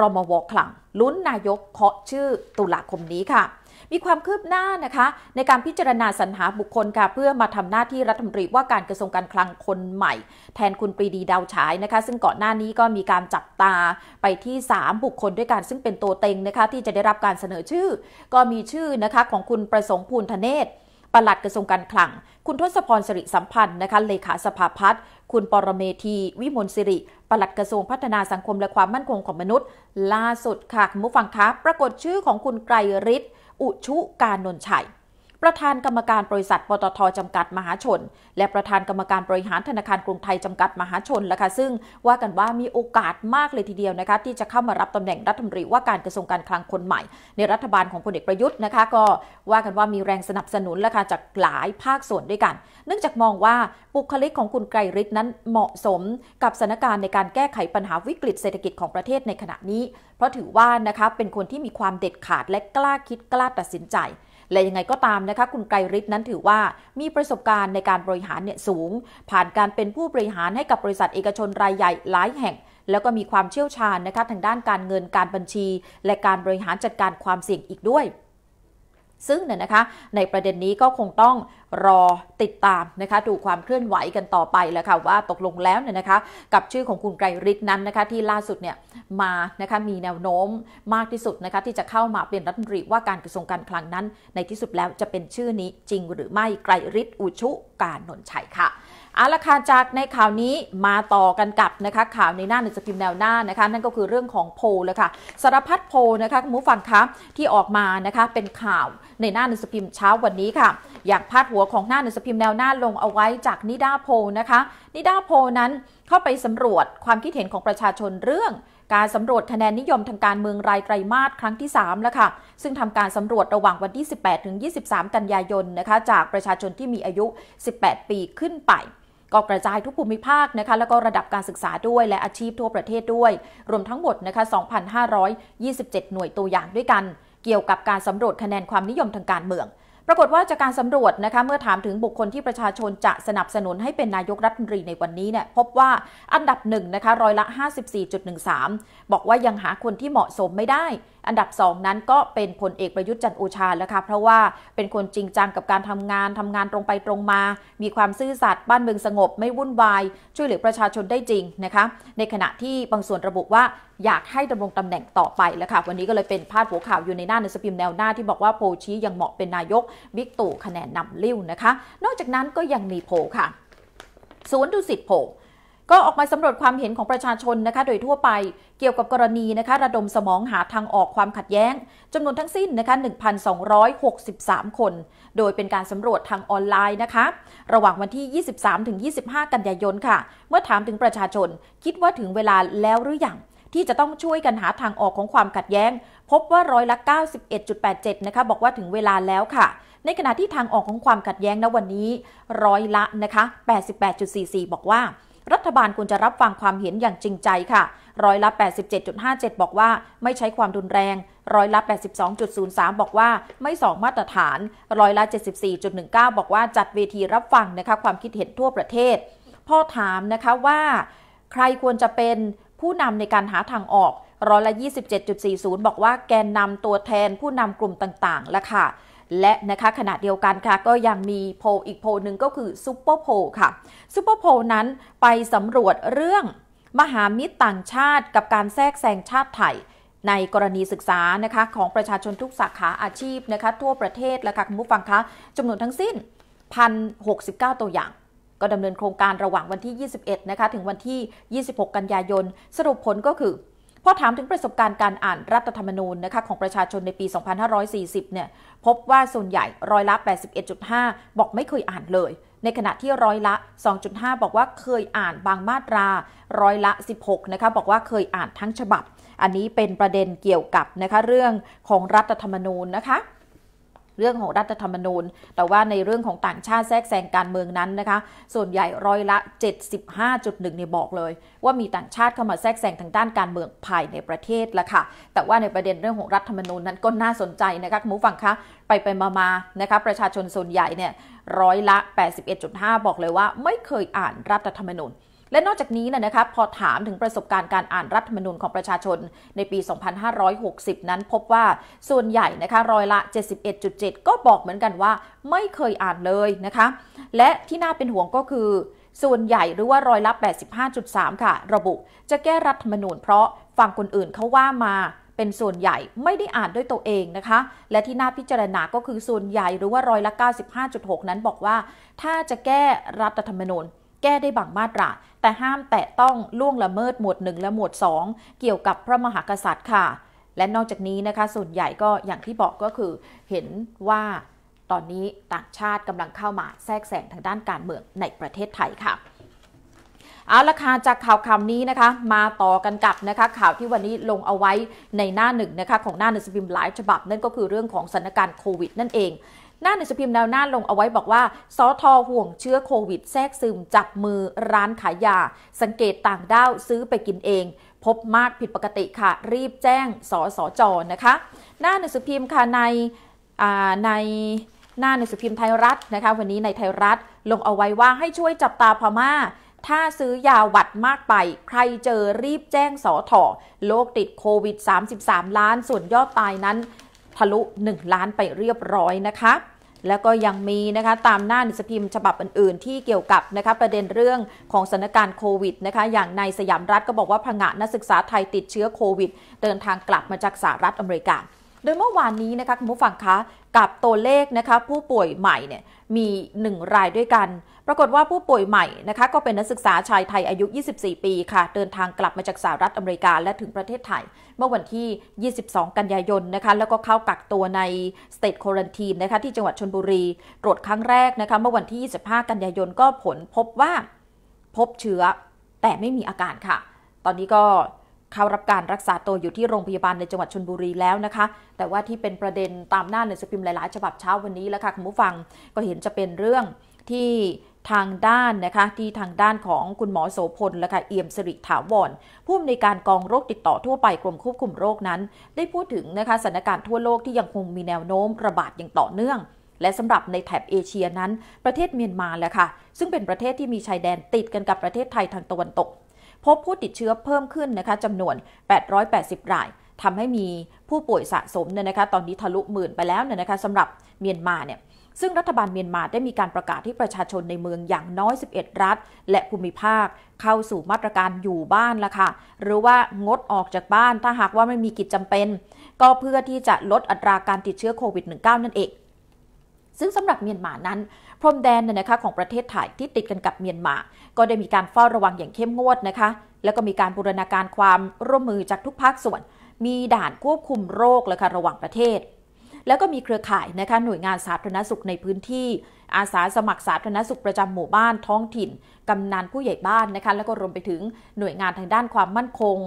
รมวคลัง ลุ้นนายกเคาะชื่อตุลาคมนี้ค่ะมีความคืบหน้านะคะในการพิจารณาสรรหาบุคคลค่ะเพื่อมาทำหน้าที่รัฐมนตรีว่าการกระทรวงการคลังคนใหม่ แทนคุณปรีดีดาวฉายนะคะ ซึ่งก่อนหน้านี้ก็มีการจับตาไปที่ 3 บุคคลด้วยกันซึ่งเป็นตัวเต็งนะคะที่จะได้รับการเสนอชื่อ ก็มีชื่อนะคะของคุณประสงค์ภูลทเนศปลัดกระทรวงการคลัง คุณทศพรสิริสัมพันธ์นะคะเลขาสภาพัฒน์คุณปรเมธีวิมลสิริ ปลัดกระทรวงพัฒนาสังคมและความมั่นคงของมนุษย์ล่าสุดค่ะคุณผู้ฟังคะ ปรากฏชื่อของคุณไกรฤทธิ์อุชุการนนชัยประธานกรรมการบริษัทปตทจำกัดมหาชน และประธานกรรมการบริหารธนาคารกรุงไทยจำกัดมหาชนแล้วค่ะซึ่งว่ากันว่ามีโอกาสมากเลยทีเดียวนะคะที่จะเข้ามารับตำแหน่งรัฐมนตรีว่าการกระทรวงการคลังคนใหม่ในรัฐบาลของพลเอกประยุทธ์นะคะก็ว่ากันว่ามีแรงสนับสนุนแล้วค่ะจากหลายภาคส่วนด้วยกัน เนื่องจากมองว่าบุคลิกของคุณไกรฤทธิ์นั้นเหมาะสม กับสถานการณ์ในการแก้ไขปัญหาวิกฤตเศรษฐกิจของประเทศในขณะนี้ เพราะถือว่านะคะเป็นคนที่มีความเด็ดขาดและกล้าคิดกล้าตัดสินใจและยังไงก็ตามนะคะคุณไกรฤทธิ์นั้นถือว่ามีประสบการณ์ในการบริหารเนี่ยสูง ผ่านการเป็นผู้บริหารให้กับบริษัทเอกชนรายใหญ่ หลายแห่ง แล้วก็มีความเชี่ยวชาญนะคะทางด้านการเงินการบัญชี และการบริหารจัดการความเสี่ยงอีกด้วยซึ่งเนี่ยนะคะในประเด็นนี้ก็คงต้องรอติดตามนะคะดูความเคลื่อนไหวกันต่อไปแล้วค่ะว่าตกลงแล้วเนี่ยนะคะกับชื่อของคุณไกรฤทธิ์นั้นนะคะที่ล่าสุดเนี่ยมานะคะมีแนวโน้มมากที่สุดนะคะที่จะเข้ามาเป็นรัฐมนตรีว่าการกระทรวงการคลังนั้น ในที่สุดแล้วจะเป็นชื่อนี้จริงหรือไม่ไกรฤทธิ์อุชุการนนชัยค่ะอาละคาจากในข่าวนี้มาต่อกันกับนะคะข่าวในหน้าหนึ่งสพิมพ์แนวหน้านะคะ นั่นก็คือเรื่องของโพลเลยค่ะสารพัดโพลนะคะคุณผู้ฟังคะที่ออกมานะคะเป็นข่าวในหน้าหนังสือพิมพ์เช้าวันนี้ค่ะอยากพาดหัวของหน้าหนังสือพิมพ์แนวหน้าลงเอาไว้จากนิดาโพนะคะนิดาโพนั้นเข้าไปสำรวจความคิดเห็นของประชาชนเรื่อง การสำรวจคะแนนนิยมทางการเมืองรายไตรมาสครั้งที่3แล้วค่ะซึ่งทำการสำรวจระหว่างวันที่ 18ถึง 23 กันยายนนะคะจากประชาชนที่มีอายุ 18 ปีขึ้นไปก็กระจายทุกภูมิภาคนะคะแล้วก็ระดับการศึกษาด้วยและอาชีพทั่วประเทศด้วย รวมทั้งหมดนะคะ 2,527 หน่วยตัวอย่างด้วยกันเกี่ยวกับการสำรวจคะแนนความนิยมทางการเมือง ปรากฏว่าจากการสำรวจนะคะ เมื่อถามถึงบุคคลที่ประชาชนจะสนับสนุนให้เป็นนายกรัฐมนตรีในวันนี้เนี่ยพบว่าอันดับหนึ่งนะคะร้อยละ 54.13 บอกว่ายังหาคนที่เหมาะสมไม่ได้อันดับ2นั้นก็เป็นผลเอกประยุทธ์จันโอชาแล้วค่ะเพราะว่าเป็นคนจริงจังกับการทำงานทำงานตรงไปตรงมา มีความซื่อสัตย์บ้านเมืองสงบไม่วุ่นวายช่วยเหลือประชาชนได้จริงนะคะในขณะที่บางส่วนระบุว่าอยากให้ดำรงตำแหน่งต่อไปแล้วค่ะ วันนี้ก็เลยเป็นพาดหัวข่าว อยู่ในหน้าในสปิมแนวหน้าที่บอกว่าโพชี้ยังเหมาะเป็นนายกบิ๊กตู่คะแนนนำเลิ้วนะคะนอกจากนั้นก็ยังมีโพค่ะสวนดุสิตโพก็ออกมาสำรวจความเห็นของประชาชนนะคะ โดยทั่วไป เกี่ยวกับกรณีนะคะ ระดมสมองหาทางออกความขัดแย้งจำนวนทั้งสิ้นนะคะ 1,263 คน โดยเป็นการสำรวจทางออนไลน์นะคะ ระหว่างวันที่ 23-25 กันยายนค่ะ เมื่อถามถึงประชาชนคิดว่าถึงเวลาแล้วหรืออยังที่จะต้องช่วยกันหาทางออกของความขัดแย้ง พบว่าร้อยละ91.87นะคะบอกว่าถึงเวลาแล้วค่ะ ในขณะที่ทางออกของความขัดแย้งณวันนี้ ร้อยละนะคะ 88.44 บอกว่ารัฐบาลควรจะรับฟังความเห็นอย่างจริงใจค่ะ ร้อยละ87.57 บอกว่า ไม่ใช้ความรุนแรง ร้อยละ82.03 บอกว่าไม่สองมาตรฐานร้อยละ74.19 บอกว่าจัดเวทีรับฟังนะคะความคิดเห็นทั่วประเทศ พ่อถามนะคะว่า ใครควรจะเป็นผู้นำในการหาทางออก ร้อยละ27.40 บอกว่าแกนนำตัวแทนผู้นำกลุ่มต่างๆ และค่ะและนะคะขณะเดียวกันค่ะก็ยังมีโพอีกโพหนึ่งก็คือซูเปอร์โพค่ะซูเปอร์โพนั้นไปสำรวจเรื่องมหามิตรต่างชาติกับการแทรกแซงชาติไทย ในกรณีศึกษานะคะของประชาชนทุกสาขาอาชีพนะคะทั่วประเทศและค่ะคุณผู้ฟังคะจำนวนทั้งสิ้น 1,069 ตัวอย่าง ก็ดำเนินโครงการระหว่างวันที่ 21นะคะถึงวันที่ 26 กันยายนสรุปผลก็คือพอถามถึงประสบการณ์การอ่านรัฐธรรมนูญนะคะของประชาชนในปี 2540 เนี่ย พบว่าส่วนใหญ่ร้อยละ 81.5 บอกไม่เคยอ่านเลย ในขณะที่ร้อยละ 2.5 บอกว่าเคยอ่านบางมาตราร้อยละ 16 นะคะบอกว่าเคยอ่านทั้งฉบับ อันนี้เป็นประเด็นเกี่ยวกับนะคะเรื่องของรัฐธรรมนูญนะคะเรื่องของรัฐธรรมนูญ แต่ว่าในเรื่องของต่างชาติแทรกแซงการเมืองนั้นนะคะ ส่วนใหญ่ร้อยละ 75.1เนี่ยบอกเลย ว่ามีต่างชาติเข้ามาแทรกแซงทางด้านการเมืองภายในประเทศละค่ะ แต่ว่าในประเด็นเรื่องของรัฐธรรมนูญ นั้นก็น่าสนใจนะคะคุณฟังคะไปไปมามานะคะประชาชนส่วนใหญ่เนี่ยร้อยละ 81.5 บอกเลยว่า ไม่เคยอ่านรัฐธรรมนูญและนอกจากนี้นะครับพอถามถึงประสบการณ์การอ่านรัฐธรรมนูญของประชาชนในปี 2560 นั้นพบว่าส่วนใหญ่นะคะร้อยละ 71.7 ก็บอกเหมือนกันว่า ไม่เคยอ่านเลยนะคะและที่น่าเป็นห่วงก็คือ ส่วนใหญ่หรือว่าร้อยละ 85.3 ค่ะระบุจะแก้รัฐธรรมนูญเพราะฝั่งคนอื่นเขาว่ามาเป็นส่วนใหญ่ไม่ได้อ่านด้วยตัวเองนะคะและที่น่าพิจารณาก็คือส่วนใหญ่หรือว่าร้อยละ 95.6 นั้นบอกว่าถ้าจะแก้รัฐธรรมนูญแก้ได้บางมาตราแต่ห้ามแตะต้องล่วงละเมิดหมวด1 และหมวด2 เกี่ยวกับพระมหากษัตริย์ค่ะ และนอกจากนี้นะคะส่วนใหญ่ก็อย่างที่บอกก็คือเห็นว่าตอนนี้ต่างชาติกำลังเข้ามาแทรกแซงทางด้านการเมืองในประเทศไทยค่ะเอาละค่ะจากข่าวคำนี้นะคะ มาต่อกันกับนะคะข่าวที่วันนี้ลงเอาไว้ในหน้าหนึ่งนะคะของหน้าหนึ่งสปิมหลายฉบับนั่นก็คือเรื่องของสถานการณ์โควิด นั่นเองหน้าหนังสือพิมพ์แนวหน้าลงเอาไว้บอกว่าสอทอห่วงเชื้อโควิดแทรกซึมจับมือร้านขายยาสังเกตต่างด้าวซื้อไปกินเอง พบมากผิดปกติค่ะ รีบแจ้งสสจนะคะหน้าหนังสือพิมพ์ค่ะในในหน้าหนังสือพิมพ์ไทยรัฐนะคะ วันนี้ในไทยรัฐลงเอาไว้ว่าให้ช่วยจับตาพม่า ถ้าซื้อยาหวัดมากไป ใครเจอรีบแจ้งสอถอโลกติดโควิด33ล้านส่วนยอดตายนั้นทะลุ 1 ล้านไปเรียบร้อยนะคะแล้วก็ยังมีนะคะตามหน้าหนังสือพิมพ์ฉบับอื่นๆที่เกี่ยวกับนะคะประเด็นเรื่องของสถานการณ์โควิดนะคะอย่างในสยามรัฐก็บอกว่าผงะนักศึกษาไทยติดเชื้อโควิด เดินทางกลับมาจากสหรัฐอเมริกา โดยเมื่อวานนี้นะคะคุณผู้ฟังคะกับตัวเลขนะคะผู้ป่วยใหม่เนี่ยมี 1 รายด้วยกันปรากฏว่าผู้ป่วยใหม่นะคะก็เป็นนักศึกษาชายไทยอายุ 24 ปีค่ะ เดินทางกลับมาจากสหรัฐอเมริกาและถึงประเทศไทย เมื่อวันที่ 22 กันยายนนะคะแล้วก็เข้ากักตัวใน State Quarantine นะคะที่จังหวัดชนบุรีตรวจครั้งแรกนะคะเมื่อวันที่ 25 กันยายนก็ผลพบว่าพบเชื้อแต่ไม่มีอาการค่ะ ตอนนี้ก็เข้ารับการรักษาตัวอยู่ที่โรงพยาบาลในจังหวัดชนบุรีแล้วนะคะ แต่ว่าที่เป็นประเด็นตามหน้าหนังสือพิมพ์หลายๆ ฉบับเช้าวันนี้แล้วค่ะคุณผู้ฟังก็เห็นจะเป็นเรื่องที่ทางด้านนะคะที่ทางด้านของคุณหมอโสพลและค่ะเอี่ยมสิริถาวรผู้อำนวยการกองโรคติดต่อทั่วไปกรมควบคุมโรคนั้น ได้พูดถึงนะคะสถานการณ์ทั่วโลกที่ยังคงมีแนวโน้มระบาดอย่างต่อเนื่องและสำหรับในแถบเอเชียนั้น ประเทศเมียนมาแหละค่ะซึ่งเป็นประเทศที่มีชายแดนติดกันกับประเทศไทยทางตะวันตก พบผู้ติดเชื้อเพิ่มขึ้นนะคะจำนวน 880 รายทำให้มีผู้ป่วยสะสมเนี่ยนะคะ ตอนนี้ทะลุหมื่นไปแล้วเนี่ยนะคะสำหรับเมียนมาเนี่ย ซึ่งรัฐบาลเมียนมาได้มีการประกาศที่ประชาชนในเมืองอย่างน้อย 11 รัฐ และภูมิภาคเข้าสู่มาตรการอยู่บ้านละค่ะ หรือว่างดออกจากบ้านถ้าหากว่าไม่มีกิจจำเป็น ก็เพื่อที่จะลดอัตราการติดเชื้อโควิด -19 นั่นเอง ซึ่งสำหรับเมียนมานั้น พรมแดนเนี่ยนะคะของประเทศไทยที่ติดกันกับเมียนมา ก็ได้มีการเฝ้าระวังอย่างเข้มงวดนะคะ แล้วก็มีการบูรณาการความร่วมมือจากทุกภาคส่วนมีด่านควบคุมโรคและค่ะระหว่างประเทศ แล้วก็มีเครือข่ายนะคะ หน่วยงานสาธารณสุขในพื้นที่ อาสาสมัครสาธารณสุขประจำหมู่บ้านท้องถิ่นกำนันผู้ใหญ่บ้านนะคะแล้วก็รวมไปถึงหน่วยงานทางด้านความมั่นคง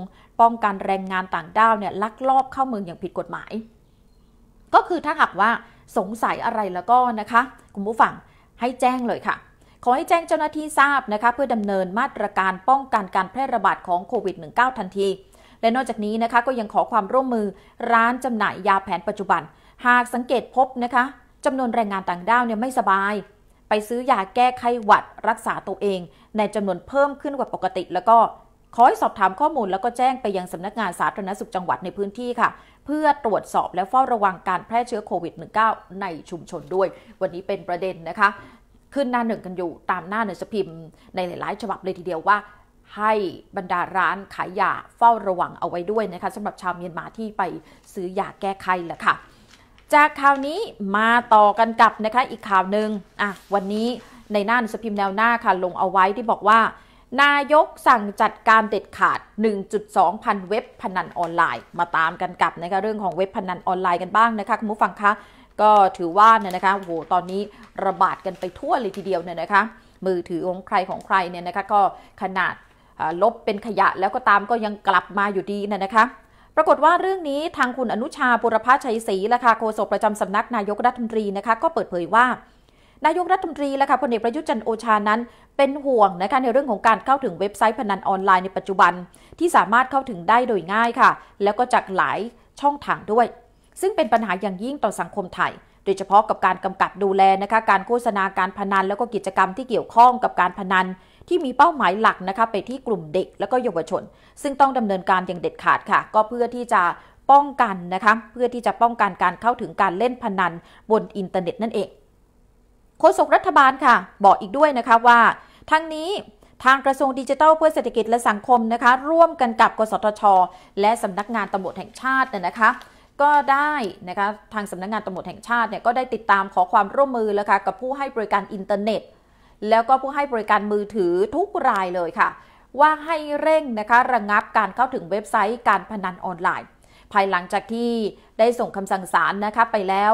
ป้องกันแรงงานต่างด้าวเนี่ยลักลอบเข้าเมืองอย่างผิดกฎหมาย ก็คือถ้าหากว่าสงสัยอะไรแล้วก็นะคะคุณผู้ฟังให้แจ้งเลยค่ะ ขอให้แจ้งเจ้าหน้าที่ทราบนะคะเพื่อดำเนินมาตรการป้องกันการแพร่ระบาดของโควิด -19 ทันทีและนอกจากนี้นะคะก็ยังขอความร่วมมือร้านจำหน่ายยาแผนปัจจุบัน หากสังเกตพบนะคะจำนวนแรงงานต่างด้าวเนี่ยไม่สบาย ไปซื้อยาแก้ไขหวัดรักษาตัวเอง ในจำนวนเพิ่มขึ้นกว่าปกติแล้วก็ ขอให้สอบถามข้อมูลแล้วก็แจ้งไปยังสำนักงานสาธารณสุขจังหวัดในพื้นที่ค่ะ เพื่อตรวจสอบและเฝ้าระวังการแพร่เชื้อโควิด -19 ในชุมชนด้วย วันนี้เป็นประเด็นนะคะขึ้นหน้าหนึ่งกันอยู่ตามหน้าหนังสือพิมพ์ ในหลาย ๆ ฉบับเลยทีเดียวว่าให้บรรดาร้านขายยาเฝ้าระวังเอาไว้ด้วยนะคะสำหรับชาวเมียนมาที่ไปซื้อยาแก้ไขแหละค่ะ จากข่าวนี้มาต่อกันกับนะคะอีกข่าวหนึ่งอ่ะวันนี้ในหน้าหนังสือพิมพ์แนวหน้าค่ะลงเอาไว้ที่บอกว่า นายกสั่งจัดการเด็ดขาด 1.2พันเว็บ พนันออนไลน์ มาตามกันกับนะคะเรื่องของเว็บพนันออนไลน์กันบ้างนะคะคุณผู้ฟังคะ ก็ถือว่าเนี่ยนะคะโหตอนนี้ระบาดกันไปทั่วเลยทีเดียวเนี่ยนะคะมือถือของใครของใครเนี่ยนะคะก็ขนาดลบเป็นขยะแล้วก็ตามก็ยังกลับมาอยู่ดีนะนะคะรากฏว่าเรื่องนี้ทางคุณอนุชาบุรพชัยศรีละค่ะโฆษกประจำสำนักนายกรัฐมนตรีนะคะ ก็เปิดเผยว่า นายกรัฐมนตรีละค่ะพลเอกประยุทธ์จันโอชานั้นเป็นห่วงนะคะในเรื่องของการเข้าถึงเว็บไซต์พนันออนไลน์ในปัจจุบันที่สามารถเข้าถึงได้โดยง่ายค่ะ แล้วก็จากหลายช่องทางด้วย ซึ่งเป็นปัญหาอย่างยิ่งต่อสังคมไทยโดยเฉพาะกับการกำกับดูแลนะคะการโฆษณาการพนัน แล้วก็กิจกรรมที่เกี่ยวข้องกับการพนันที่มีเป้าหมายหลักนะคะไปที่กลุ่มเด็กและก็เยาวชน ซึ่งต้องดำเนินการอย่างเด็ดขาดค่ะก็เพื่อที่จะป้องกันนะคะเพื่อที่จะป้องกันการเข้าถึงการเล่นพนันบนอินเทอร์เน็ตนั่นเองโฆษกรัฐบาลค่ะ บอกอีกด้วยนะคะว่า ทั้งนี้ทางกระทรวงดิจิทัลเพื่อเศรษฐกิจและสังคมนะคะร่วมกันกับกสทช และสำนักงานตำรวจแห่งชาตินะคะ ก็ได้นะคะทางสำนักงานตำรวจแห่งชาติเนี่ยก็ได้ติดตามขอความร่วมมือแล้วค่ะกับผู้ให้บริการอินเทอร์เน็ตแล้วก็ผู้ให้บริการมือถือทุกรายเลยค่ะ ว่าให้เร่งนะคะระงงับการเข้าถึงเว็บไซต์การพนันออนไลน์ ภายหลังจากที่ได้ส่งคำสั่งศาลนะคะ ไปแล้ว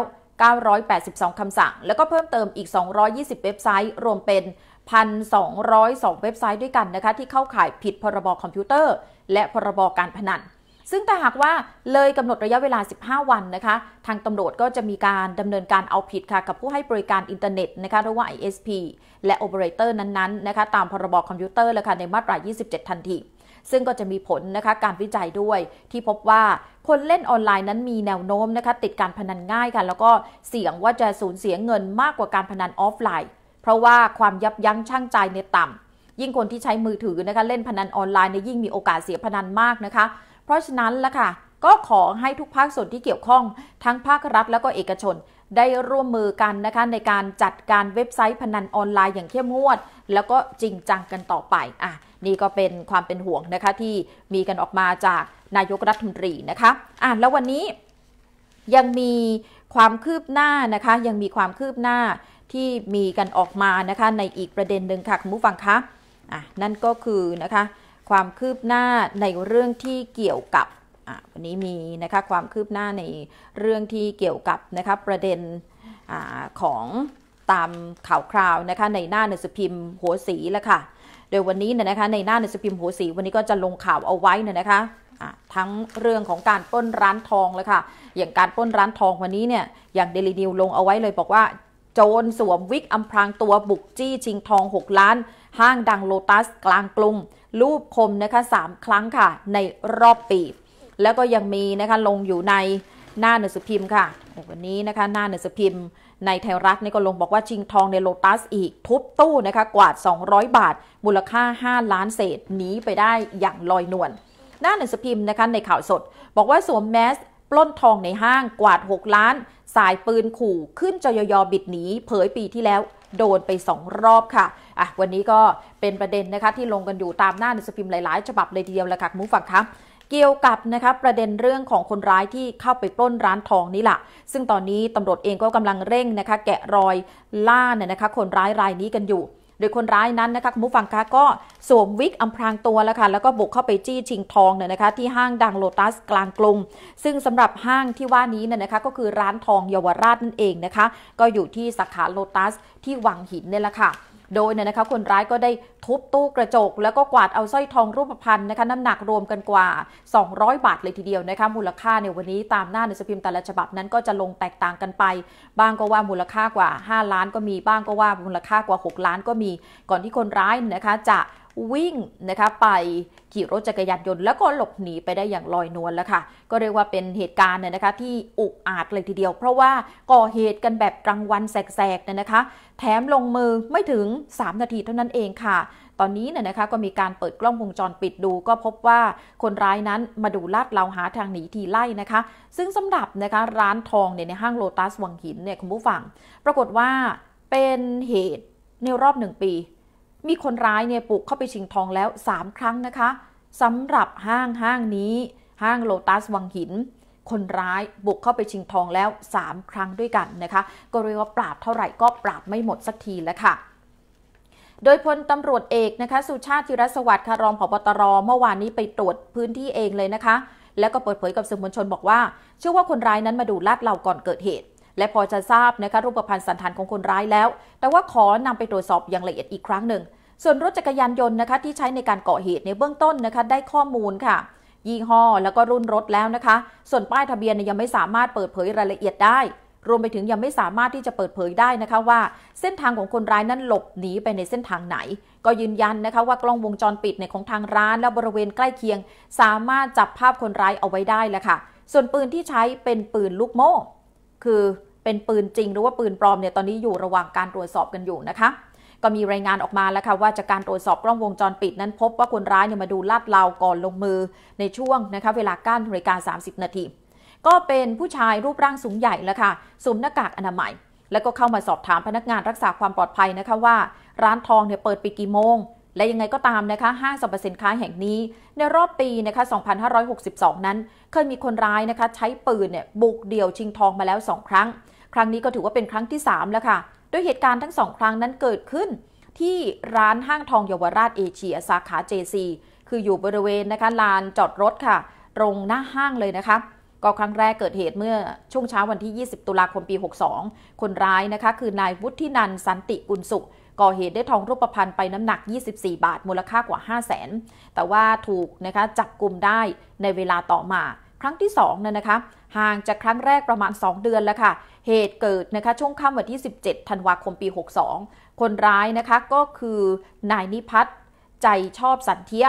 982คำสั่ง แล้วก็เพิ่มเติมอีก 220 เว็บไซต์ รวมเป็น 1,202 เว็บไซต์ด้วยกันนะคะที่เข้าข่ายผิดพรบคอมพิวเตอร์และพรบการพนันซึ่งถ้าหากว่าเลยกำหนดระยะเวลา 15 วันนะคะ ทางตำรวจก็จะมีการดำเนินการเอาผิด ค่ะ กับผู้ให้บริการอินเทอร์เน็ต นะคะ หรือว่า ISP และโอเปอเรเตอร์นั้นๆนะคะ ตามพรบคอมพิวเตอร์เลยค่ะ ในมาตรา27 ทันที ซึ่งก็จะมีผลนะคะการวิจัยด้วย ที่พบว่าคนเล่นออนไลน์นั้นมีแนวโน้มนะคะติดการพนันง่ายค่ะ แล้วก็เสี่ยงว่าจะสูญเสียเงินมากกว่าการพนันออฟไลน์ เพราะว่าความยับยั้งชั่งใจในต่ำยิ่งคนที่ใช้มือถือนะคะเล่นพนันออนไลน์เนี่ยยิ่งมีโอกาสเสียพนันมากนะคะเพราะฉะนั้นละค่ะ ก็ขอให้ทุกภาคส่วนที่เกี่ยวข้อง ทั้งภาครัฐและก็เอกชนได้ร่วมมือกันนะคะ ในการจัดการเว็บไซต์พนันออนไลน์อย่างเข้มงวด แล้วก็จริงจังกันต่อไปอ่ะนี่ก็เป็นความเป็นห่วงนะคะที่มีกันออกมาจากนายกรัฐมนตรีนะคะ อ่ะแล้ววันนี้ยังมีความคืบหน้านะคะ ยังมีความคืบหน้าที่มีกันออกมานะคะในอีกประเด็นหนึ่งค่ะคุณผู้ฟังคะอ่ะนั่นก็คือนะคะความคืบหน้าในเรื่องที่เกี่ยวกับวันนี้มีนะคะความคืบหน้าในเรื่องที่เกี่ยวกับนะคะประเด็นอของตามข่าวคราวนะคะในหน้าหนังสือพิมพ์หัวสีลวค่ะ โดยวันนี้นะคะในหน้าหนังสือพิมพ์หัวสีวันนี้ก็จะลงข่าวเอาไว้นะคะทั้งเรื่องของการป้นร้านทองเลยค่ะ อย่างการป้นร้านทองวันนี้เนี่ย อย่างเดลีนิวลงเอาไว้เลยบอกว่า โจรสวมวิก อำพรางตัวบุกจี้ชิงทอง 6 ล้าน ห้างดังโลตัส กลางกรุงรูปคมนะคะ3ครั้งค่ะในรอบปี แล้วก็ยังมีนะคะลงอยู่ในหน้าหนังสือพิมพ์ค่ะ วันนี้นะคะ หน้าหนังสือพิมพ์ในไทยรัฐนี่ก็ลงบอกว่า ชิงทองในโลตัสอีกทุบตู้นะคะ กวาด 200 บาท มูลค่า 5 ล้านเศษหนีไปได้อย่างลอยนวลหน้าหนังสือพิมพ์นะคะในข่าวสด บอกว่าสวมแมส ปล้นทองในห้างกวาด 6 ล้าน สายปืนขู่ ขึ้นจยยอบิดหนีเผยปีที่แล้วโดนไป 2 รอบค่ะอ่ะวันนี้ก็เป็นประเด็นนะคะที่ลงกันอยู่ตามหน้าในสือิมหลาย ๆ ฉบับเลยทีเดียวแหละค่ะมูฟังคะเกี่ยวกับนะคะประเด็นเรื่องของคนร้ายที่เข้าไปปล้นร้านทองนี่แหละซึ่งตอนนี้ตำรวจเองก็กำลังเร่งนะคะ แกะรอยล่าเนี่ยนะคะ คนร้ายรายนี้กันอยู่โดยคนร้ายนั้นนะคะคุณผู้ฟังคะก็สวมวิกอมพรางตัวแล้วค่ะแล้วก็บุกเข้าไปจี้ชิงทองเนี่ยนะคะ ที่ห้างดังโลตัสกลางกรุงซึ่งสำหรับห้างที่ว่านี้เนี่ยนะคะ ก็คือร้านทองเยาวราชนั่นเองนะคะ ก็อยู่ที่สาขาโลตัสที่วังหินเนี่ยแหละค่ะโดยเนี่ยนะคะคนร้ายก็ได้ทุบตู้กระจก แล้วก็กวาดเอาสร้อยทองรูปพรรณนะคะน้ำหนักรวมกันกว่า 200 บาทเลยทีเดียวนะคะมูลค่าในวันนี้ตามหน้าหนังสือพิมพ์แต่ละฉบับ นั้นก็จะลงแตกต่างกันไป บ้างก็ว่ามูลค่ากว่า 5 ล้านก็มีบ้างก็ว่ามูลค่ากว่า 6 ล้านก็มี ก่อนที่คนร้ายนะคะจะวิ่งนะคะไปขี่รถจักรยานยนต์แล้วก็หลบหนีไปได้อย่างลอยนวลแล้วค่ะ ก็เรียกว่าเป็นเหตุการณ์เนี่ยนะคะที่อุกอาจเลยทีเดียว เพราะว่าก่อเหตุกันแบบกลางวันแสกๆเนี่ยนะคะแถมลงมือไม่ถึง 3 นาทีเท่านั้นเองค่ะ ตอนนี้เนี่ยนะคะก็มีการเปิดกล้องวงจรปิดดูก็พบว่าคนร้ายนั้นมาดูลาดเราหาทางหนีทีไล่นะคะ ซึ่งสำหรับนะคะร้านทองเนี่ยในห้างโลตัสวังหินเนี่ยคุณผู้ฟังปรากฏว่าเป็นเหตุในรอบหนึ่งปีมีคนร้ายเนี่ยปลุกเข้าไปชิงทองแล้ว 3 ครั้งนะคะสำหรับห้างห้างนี้ ห้างโลตัสวังหิน คนร้ายบุกเข้าไปชิงทองแล้ว 3 ครั้งด้วยกันนะคะก็เรียกว่าปราบเท่าไหร่ก็ปราบไม่หมดสักทีแล้วค่ะโดยพลตำรวจเอกนะคะสุชาติธิรสวัสดิ์ค่ะรองผบตรเมื่อวานนี้ไปตรวจพื้นที่เองเลยนะคะและก็เปิดเผยกับสื่อมวลชนบอกว่าเชื่อว่าคนร้ายนั้นมาดูลาดเหล่าก่อนเกิดเหตุ และพอจะทราบนะคะรูปพรรณสันฐานของคนร้ายแล้ว แต่ว่าขอนำไปตรวจสอบอย่างละเอียดอีกครั้งหนึ่งส่วนรถจักรยานยนต์นะคะที่ใช้ในการก่อเหตุในเบื้องต้นนะคะ ได้ข้อมูลค่ะ ยี่ห้อแล้วก็รุ่นรถแล้วนะคะ ส่วนป้ายทะเบียนยังไม่สามารถเปิดเผยรายละเอียดได้ รวมไปถึงยังไม่สามารถที่จะเปิดเผยได้นะคะ ว่า เส้นทางของคนร้ายนั้นหลบหนีไปในเส้นทางไหน ก็ยืนยันนะคะว่ากล้องวงจรปิดในของทางร้านและบริเวณใกล้เคียง สามารถจับภาพคนร้ายเอาไว้ได้แล้วค่ะ ส่วนปืนที่ใช้เป็นปืนลูกโม่คือเป็นปืนจริง หรือว่าปืนปลอมเนี่ยตอนนี้อยู่ระหว่างการตรวจสอบกันอยู่นะคะก็มีรายงานออกมาแล้วค่ะว่าจากการตรวจสอบกล้องวงจรปิดนั้นพบว่าคนร้ายเนี่ยมาดูลาดเหลาก่อนลงมือในช่วงนะคะ เวลากานาฬิกา30 นาที ก็เป็นผู้ชายรูปร่างสูงใหญ่แล้วค่ะสวมหน้ากากอนามัยแล้วก็เข้ามาสอบถามพนักงานรักษาความปลอดภัยนะคะ ว่าร้านทองเนี่ยเปิดปิดกี่โมง และยังไงก็ตามนะคะห้างสรรพสินค้าแห่งนี้ ในรอบปีนะคะ 2562 นั้นเคยมีคนร้ายนะคะ ใช้ปืนเนี่ยบุกเดี่ยวชิงทองมาแล้ว 2 ครั้ง ครั้งนี้ก็ถือว่าเป็นครั้งที่3แล้วค่ะดยเหตุการณ์ทั้งสองครั้งนั้นเกิดขึ้น ที่ร้านห้างทองเยาวราชเอเชียสาขา JC คืออยู่บริเวณนะคะลานจอดรถค่ะ ตรงหน้าห้างเลยนะคะ ก็ครั้งแรกเกิดเหตุเมื่อช่วงเช้าวันที่ 20 ตุลาคมปี 62 คนร้ายนะคะคือนายวุฒินันสันติกุลสุขก่อเหตุได้ทองรูปพรรณไปน้ำหนัก 24 บาทมูลค่ากว่า 5 0 0 0 0นแต่ว่าถูกนะคะจับกลุ่มได้ในเวลาต่อมา ครั้งที่2น่นะคะห่างจากครั้งแรกประมาณ 2 เดือนแล้วค่ะเหตุเกิดนะคะช่วงค่ำวันที่ 17ธันวาคมปี 62 คนร้ายนะคะก็คือนายนิพัฒน์ใจชอบสันเทีย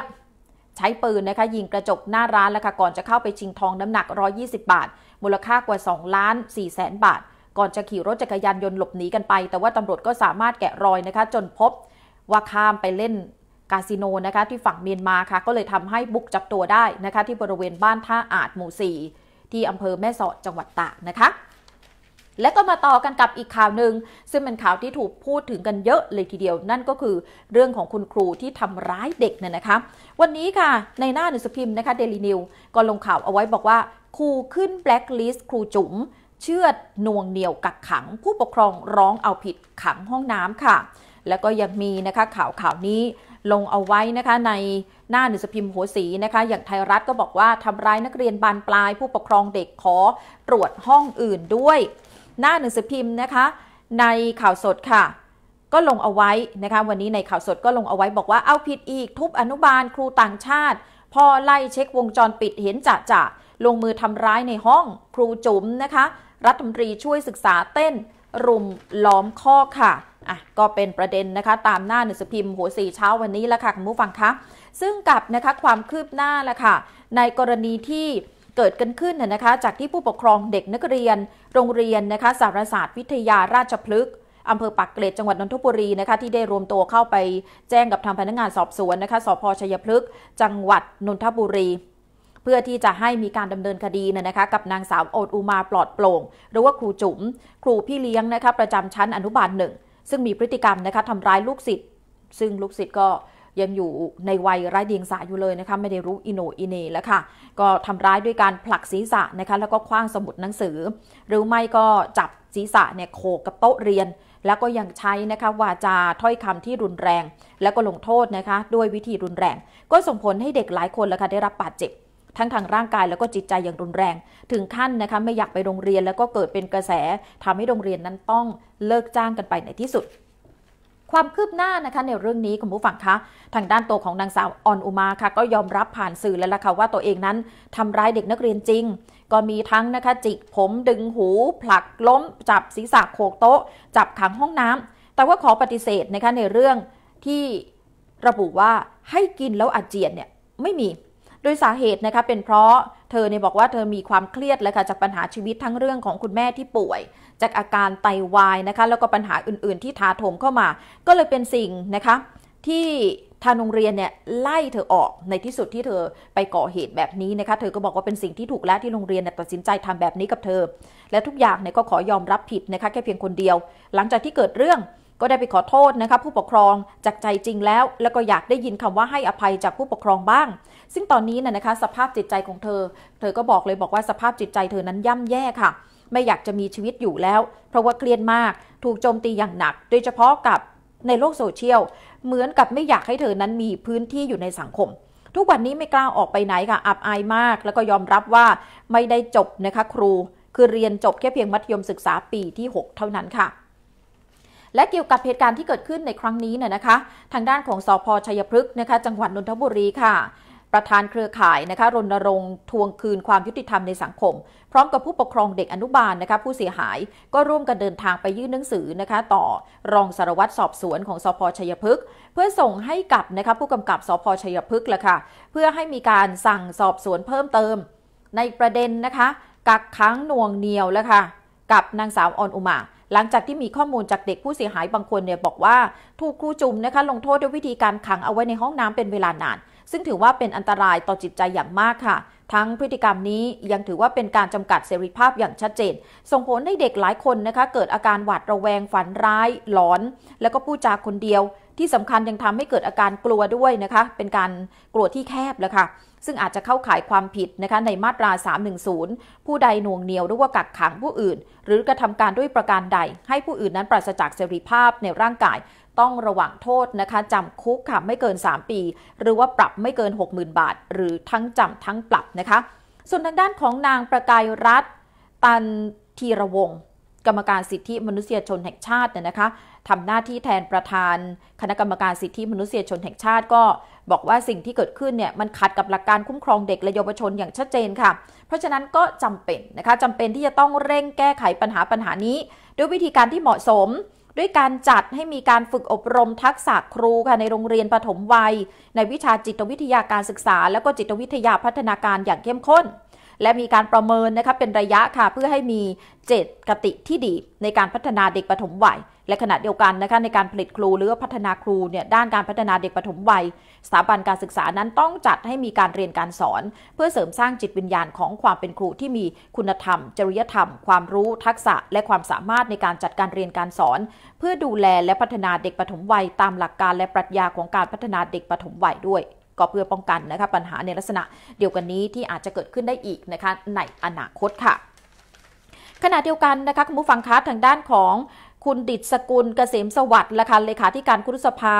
ใช้ปืนนะคะยิงกระจกหน้าร้านแล้วค่ะก่อนจะเข้าไปชิงทองน้ำหนัก 120 บาท มูลค่ากว่า2ล้าน4แสนบาท ก่อนจะขี่รถจักรยานยนต์หลบหนีกันไป แต่ว่าตำรวจก็สามารถแกะรอยนะคะ จนพบว่าข้ามไปเล่นคาสิโนนะคะ ที่ฝั่งเมียนมาค่ะก็เลยทำให้บุกจับตัวได้นะคะ ที่บริเวณบ้านท่าอาจหมู่4ที่อำเภอแม่สอดจังหวัดตากนะคะและก็มาต่อกันกับอีกข่าวหนึ่งซึ่งเป็นข่าวที่ถูกพูดถึงกันเยอะเลยทีเดียวนั่นก็คือเรื่องของคุณครูที่ทำร้ายเด็กเนี่ยนะคะ วันนี้ค่ะในหน้าหนังสือพิมพ์นะคะเดลี่นิว ก็ลงข่าวเอาไว้บอกว่า ครูขึ้นแบล็คลิสต์ครูจุ๋มเชื่อดน่วงเหนียวกักขังผู้ปกครองร้องเอาผิดขังห้องน้ำค่ะ แล้วก็ยังมีนะคะข่าวข่าวนี้ลงเอาไว้นะคะในหน้าหนังสือพิมพ์หัวสีนะคะอย่างไทยรัฐก็บอกว่าทำร้ายนักเรียนบานปลายผู้ปกครองเด็กขอตรวจห้องอื่นด้วยหน้าหนังสือพิมพ์นะคะ ในข่าวสดค่ะก็ลงเอาไว้นะคะ วันนี้ในข่าวสดก็ลงเอาไว้บอกว่าเอาผิดอีกทุบอนุบาลครูต่างชาติ พอไล่เช็ควงจรปิดเห็นจะจะลงมือทำร้ายในห้องครูจุ๋มนะคะ รัฐมนตรีช่วยศึกษาเต้นรุมล้อมข้อค่ะอ่ะ ก็เป็นประเด็นนะคะตามหน้าหนังสือพิมพ์หัวสีเช้าวันนี้ละค่ะคุณผู้ฟังคะซึ่งกับนะคะความคืบหน้าละค่ะ ในกรณีที่เกิดกันขึ้นนะคะจากที่ผู้ปกครองเด็กนักเรียน โรงเรียนนะคะสารศาสตร์วิทยาราชพฤกษ์อำเภอปากเกร็ดจังหวัดนนทบุรีนะคะที่ได้รวมตัวเข้าไปแจ้งกับทางพนักงานสอบสวนนะคะสพชัยพฤกษ์จังหวัดนนทบุรี เพื่อที่จะให้มีการดำเนินคดีนะคะกับนางสาวโอดอุมาปลอดโปร่ง หรือว่าครูจุ๋มครูพี่เลี้ยงนะคะประจำชั้นอนุบาลหนึ่งซึ่งมีพฤติกรรมนะคะทำร้ายลูกศิษย์ซึ่งลูกศิษย์ก็ยังอยู่ในวัยไร้เดียงสาอยู่เลยนะคะไม่ได้รู้อิโนอิเนแล้วค่ะก็ทำร้ายด้วยการผลักศีรษะนะคะแล้วก็คว้างสมุดหนังสือ หรือไม่ก็จับศีรษะเนี่ยโขกกับโต๊ะเรียน แล้วก็ยังใช้นะคะวาจาถ้อยคำที่รุนแรง แล้วก็ลงโทษนะคะด้วยวิธีรุนแรง ก็ส่งผลให้เด็กหลายคนแล้วค่ะ ได้รับบาดเจ็บทั้งทางร่างกายแล้วก็จิตใจอย่างรุนแรง ถึงขั้นนะคะไม่อยากไปโรงเรียนแล้วก็เกิดเป็นกระแส ทำให้โรงเรียนนั้นต้องเลิกจ้างกันไปในที่สุดความคืบหน้านะคะในเรื่องนี้คุณผู้ฟังคะ ทางด้านตัวของนางสาวออนอุมาค่ะก็ยอมรับผ่านสื่อแล้วล่ะค่ะว่าตัวเองนั้นทำร้ายเด็กนักเรียนจริง ก็มีทั้งนะคะจิกผมดึงหู ผลักล้มจับศีรษะโขกโต๊ะ จับขังห้องน้ำ แต่ว่าขอปฏิเสธนะคะในเรื่องที่ระบุว่าให้กินแล้วอาเจียนเนี่ยไม่มีโดยสาเหตุนะคะเป็นเพราะเธอเนี่ยบอกว่าเธอมีความเครียดแล้วค่ะจากปัญหาชีวิตทั้งเรื่องของคุณแม่ที่ป่วยจากอาการไตาวายนะคะแล้วก็ปัญหาอื่นๆ ที่ถาโถมเข้ามา ก็เลยเป็นสิ่งนะคะที่ทางโรงเรียนเนี่ยไล่เธอออกในที่สุดที่เธอไปก่อเหตุแบบนี้นะคะเธอก็บอกว่าเป็นสิ่งที่ถูกแล้วที่โรงเรียนเนี่ยตัดสินใจทำแบบนี้กับเธอ และทุกอย่างเนี่ยก็ขอยอมรับผิดนะคะแค่เพียงคนเดียว หลังจากที่เกิดเรื่องก็ได้ไปขอโทษนะคะผู้ปกครองจากใจจริงแล้ว แล้วก็อยากได้ยินคำว่าให้อภัยจากผู้ปกครองบ้าง ซึ่งตอนนี้น่ยนะคะ สภาพจิตใจของเธอ เธอก็บอกเลยบอกว่าสภาพจิตใจ เธอนั้นย่ำแย่ค่ะไม่อยากจะมีชีวิตอยู่แล้ว เพราะว่าเครียดมากถูกโจมตีอย่างหนัก โดยเฉพาะกับในโลกโซเชียลเหมือนกับไม่อยากให้เธอนั้นมีพื้นที่อยู่ในสังคม ทุกวันนี้ไม่กล้าออกไปไหนค่ะอับอายมาก แล้วก็ยอมรับว่าไม่ได้จบนะคะครู คือเรียนจบแค่เพียงมัธยมศึกษาปีที่ 6 เท่านั้นค่ะ และเกี่ยวกับเหตุการณ์ที่เกิดขึ้นในครั้งนี้เนี่ยนะคะ ทางด้านของสอพชัยพฤกษ์นะคะจังหวัดนนทบุรีค่ะประธานเครือข่ายนะคะรณรงค์ทวงคืนความยุติธรรมในสังคมพร้อมกับผู้ปกครองเด็กอนุบาลนะคะผู้เสียหายก็ร่วมกันเดินทางไปยื่นหนังสือนะคะต่อรองสารวัตรสอบสวนของสพชัยพฤกษ์เพื่อส่งให้กับนะคะผู้กำกับสพชัยพฤกษ์ละค่ะเพื่อให้มีการสั่งสอบสวนเพิ่มเติม ในประเด็นนะคะกักขังนวงเหนียวแล้วค่ะกับนางสาวออนอุมา หลังจากที่มีข้อมูลจากเด็กผู้เสียหายบางคนเนี่ยบอกว่าถูกครูจุ่มนะคะลงโทษด้วยวิธีการขังเอาไว้ในห้องน้ำเป็นเวลานานซึ่งถือว่าเป็นอันตรายต่อจิตใจอย่างมากค่ะ ทั้งพฤติกรรมนี้ยังถือว่าเป็นการจำกัดเสรีภาพอย่างชัดเจน ส่งผลให้เด็กหลายคนนะคะเกิดอาการหวาดระแวงฝันร้ายหลอน แล้วก็พูดจาคนเดียว ที่สำคัญยังทำให้เกิดอาการกลัวด้วยนะคะ เป็นการกลัวที่แคบแล้วค่ะ ซึ่งอาจจะเข้าข่ายความผิดนะคะในมาตรา 310 ผู้ใดหน่วงเหนียวหรือว่ากักขังผู้อื่น หรือกระทำการด้วยประการใด ให้ผู้อื่นนั้นปราศจากเสรีภาพในร่างกายต้องระวังโทษนะคะจำคุกค่ะไม่เกิน 3 ปี หรือว่าปรับไม่เกิน 60,000 บาท หรือทั้งจำทั้งปรับนะคะ ส่วนทางด้านของนางประกายรัฐตันทีระวงกรรมการสิทธิมนุษยชนแห่งชาติเนี่ยนะคะทำหน้าที่แทนประธานคณะกรรมการสิทธิมนุษยชนแห่งชาติก็ บอกว่าสิ่งที่เกิดขึ้นเนี่ยมันขัดกับหลักการคุ้มครองเด็กและเยาวชนอย่างชัดเจนค่ะเพราะฉะนั้นก็จำเป็นนะคะจำเป็นที่จะต้องเร่งแก้ไขปัญหาปัญหานี้ด้วยวิธีการที่เหมาะสมด้วยการจัดให้มีการฝึกอบรมทักษะครูค่ะในโรงเรียนปฐมวัย ในวิชาจิตวิทยาการศึกษาและก็จิตวิทยาพัฒนาการอย่างเข้มข้นและมีการประเมินนะคะเป็นระยะค่ะเพื่อให้มีเจตกติที่ดีในการพัฒนาเด็กปฐมวัย และขณะเดียวกันนะคะในการผลิตครูหรือพัฒนาครูเนี่ยด้านการพัฒนาเด็กปฐมวัยสถาบันการศึกษานั้นต้องจัดให้มีการเรียนการสอน เพื่อเสริมสร้างจิตวิญญาณของความเป็นครูที่มีคุณธรรม จริยธรรม ความรู้ทักษะ และความสามารถในการจัดการเรียนการสอน เพื่อดูแลและพัฒนาเด็กปฐมวัย ตามหลักการและปรัชญาของการพัฒนาเด็กปฐมวัยด้วยก็เพื่อป้องกันนะคะปัญหาในลักษณะเดียวกันนี้ที่อาจจะเกิดขึ้นได้อีกนะคะในอนาคตค่ะขณะเดียวกันนะคะคุณผู้ฟังคะทางด้านของคุณดิตสกุลเกษมสวัสดิ์ละคะเลขาธิการคุรุสภา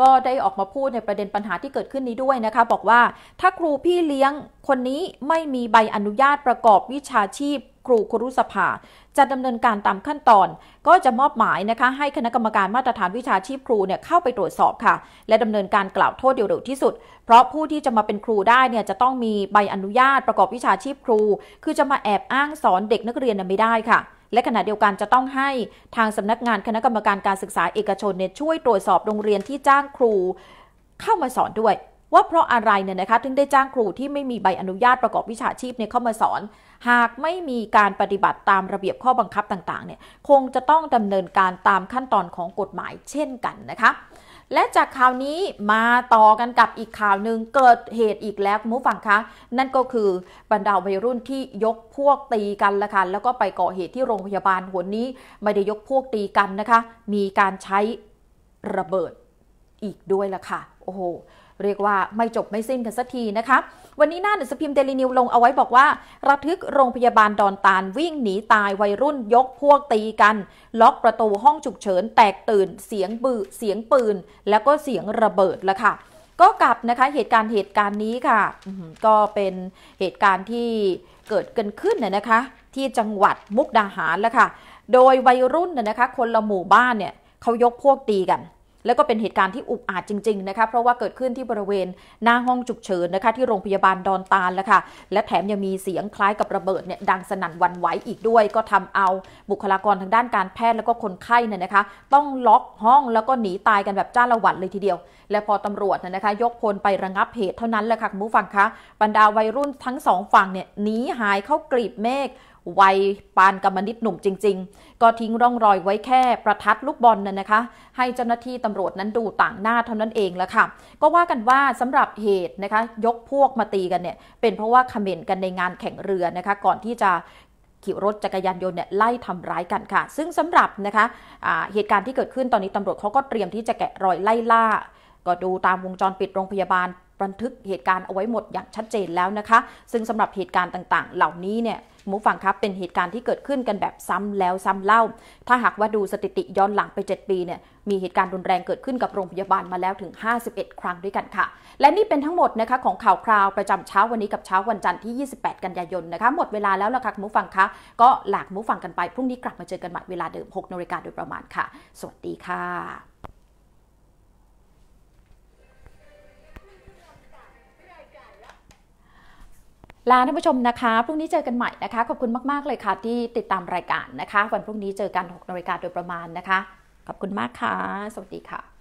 ก็ได้ออกมาพูดในประเด็นปัญหาที่เกิดขึ้นนี้ด้วยนะคะบอกว่าถ้าครูพี่เลี้ยงคนนี้ไม่มีใบอนุญาตประกอบวิชาชีพครูครุสภาจะดำเนินการตามขั้นตอนก็จะมอบหมายนะคะให้คณะกรรมการมาตรฐานวิชาชีพครูเนี่ยเข้าไปตรวจสอบค่ะ และดำเนินการกล่าวโทษเดียวๆที่สุด เพราะผู้ที่จะมาเป็นครูได้เนี่ยจะต้องมีใบอนุญาตประกอบวิชาชีพครู คือจะมาแอบอ้างสอนเด็กนักเรียนไม่ได้ค่ะ และขณะเดียวกันจะต้องให้ทางสำนักงานคณะกรรมการการศึกษาเอกชนเนี่ยช่วยตรวจสอบโรงเรียนที่จ้างครูเข้ามาสอนด้วย ว่าเพราะอะไรเนี่ยนะคะถึงได้จ้างครูที่ไม่มีใบอนุญาตประกอบวิชาชีพเนี่ยเข้ามาสอนหากไม่มีการปฏิบัติตามระเบียบข้อบังคับต่าง ๆ เนี่ย คงจะต้องดำเนินการตามขั้นตอนของกฎหมายเช่นกันนะคะ และจากข่าวนี้มาต่อกันกับอีกข่าวหนึ่งเกิดเหตุอีกแล้วมูฟังคะ นั่นก็คือบรรดาวัยรุ่นที่ยกพวกตีกันละค่ะ แล้วก็ไปก่อเหตุที่โรงพยาบาลหัวนี้ไม่ได้ยกพวกตีกันนะคะ มีการใช้ระเบิดอีกด้วยละค่ะ โอ้โหเรียกว่าไม่จบไม่สิ้นกันสักทีนะคะ วันนี้ หน้า หนังสือพิมพ์เดลินิว ลงเอาไว้บอกว่า ระทึกโรงพยาบาลดอนตาล วิ่งหนีตายวัยรุ่นยกพวกตีกัน ล็อกประตูห้องฉุกเฉิน แตกตื่น เสียงบือเสียงปืน แล้วก็เสียงระเบิดละค่ะก็กลับนะคะเหตุการณ์เหตุการณ์นี้ค่ะ ก็เป็นเหตุการณ์ที่เกิดกันขึ้นน่ยนะคะ ที่จังหวัดมุกดาหารแล้วค่ะ โดยวัยรุ่นน่ยนะคะ คนละหมู่บ้านเนี่ยเขายกพวกตีกันแล้วก็เป็นเหตุการณ์ที่อุกอาจจริงๆ นะคะ เพราะว่าเกิดขึ้นที่บริเวณหน้าห้องฉุกเฉินนะคะ ที่โรงพยาบาลดอนตาลแล้วค่ะ และแถมยังมีเสียงคล้ายกับระเบิดเนี่ยดังสนั่นวันไหวอีกด้วยก็ทำเอาบุคลากรทางด้านการแพทย์แล้วก็คนไข้เนี่ยนะคะ ต้องล็อกห้องแล้วก็หนีตายกันแบบจ้าละวันเลยทีเดียว และพอตำรวจนะคะยกพลไประงับเหตุเท่านั้นแหละค่ะคุณผู้ฟังคะบรรดาวัยรุ่นทั้งสองฝั่งเนี่ยหนีหายเข้ากรีบเมฆวัยปานกรรมนิดหนุ่มจริงๆ ก็ทิ้งร่องรอยไว้แค่ประทัดลูกบอลน่ะนะคะ ให้เจ้าหน้าที่ตำรวจนั้นดูต่างหน้าเท่านั้นเองแล้วค่ะ ก็ว่ากันว่าสำหรับเหตุนะคะยกพวกมาตีกันเนี่ย เป็นเพราะว่าคอมเมนกันในงานแข่งเรือนะคะก่อนที่จะขี่รถจักรยานยนต์เนี่ยไล่ทำร้ายกันค่ะ ซึ่งสำหรับนะคะะเหตุการณ์ที่เกิดขึ้นตอนนี้ตำรวจเขาก็เตรียมที่จะแกะรอยไล่ล่าก็ดูตามวงจรปิดโรงพยาบาลบันทึกเหตุการณ์เอาไว้หมดอย่างชัดเจนแล้วนะคะ ซึ่งสำหรับเหตุการณ์ต่างๆเหล่านี้เนี่ยมูฟังครับเป็นเหตุการณ์ที่เกิดขึ้นกันแบบซ้ำแล้วซ้ำเล่า ถ้าหากว่าดูสถิติย้อนหลังไป7 ปีเนี่ยมีเหตุการณ์รุนแรงเกิดขึ้นกับโรงพยาบาลมาแล้วถึง 51 ครั้งด้วยกันค่ะ และนี่เป็นทั้งหมดนะคะของข่าวคราว ประจำเช้าวันนี้ กับเช้าวันจันทร์ที่ 28 กันยายนนะคะหมดเวลาแล้วล่ะค่ะมูฟังคะก็หลากมูฟังกันไปพรุ่งนี้กลับมาเจอกันใหม่เวลาเดิม6นาฬิกาโดยประมาณค่ะ สวัสดีค่ะลาท่านผู้ชมนะคะ พรุ่งนี้เจอกันใหม่นะคะ ขอบคุณมากๆเลยค่ะที่ติดตามรายการนะคะ วันพรุ่งนี้เจอกัน6นาฬิกาโดยประมาณนะคะ ขอบคุณมากค่ะ สวัสดีค่ะ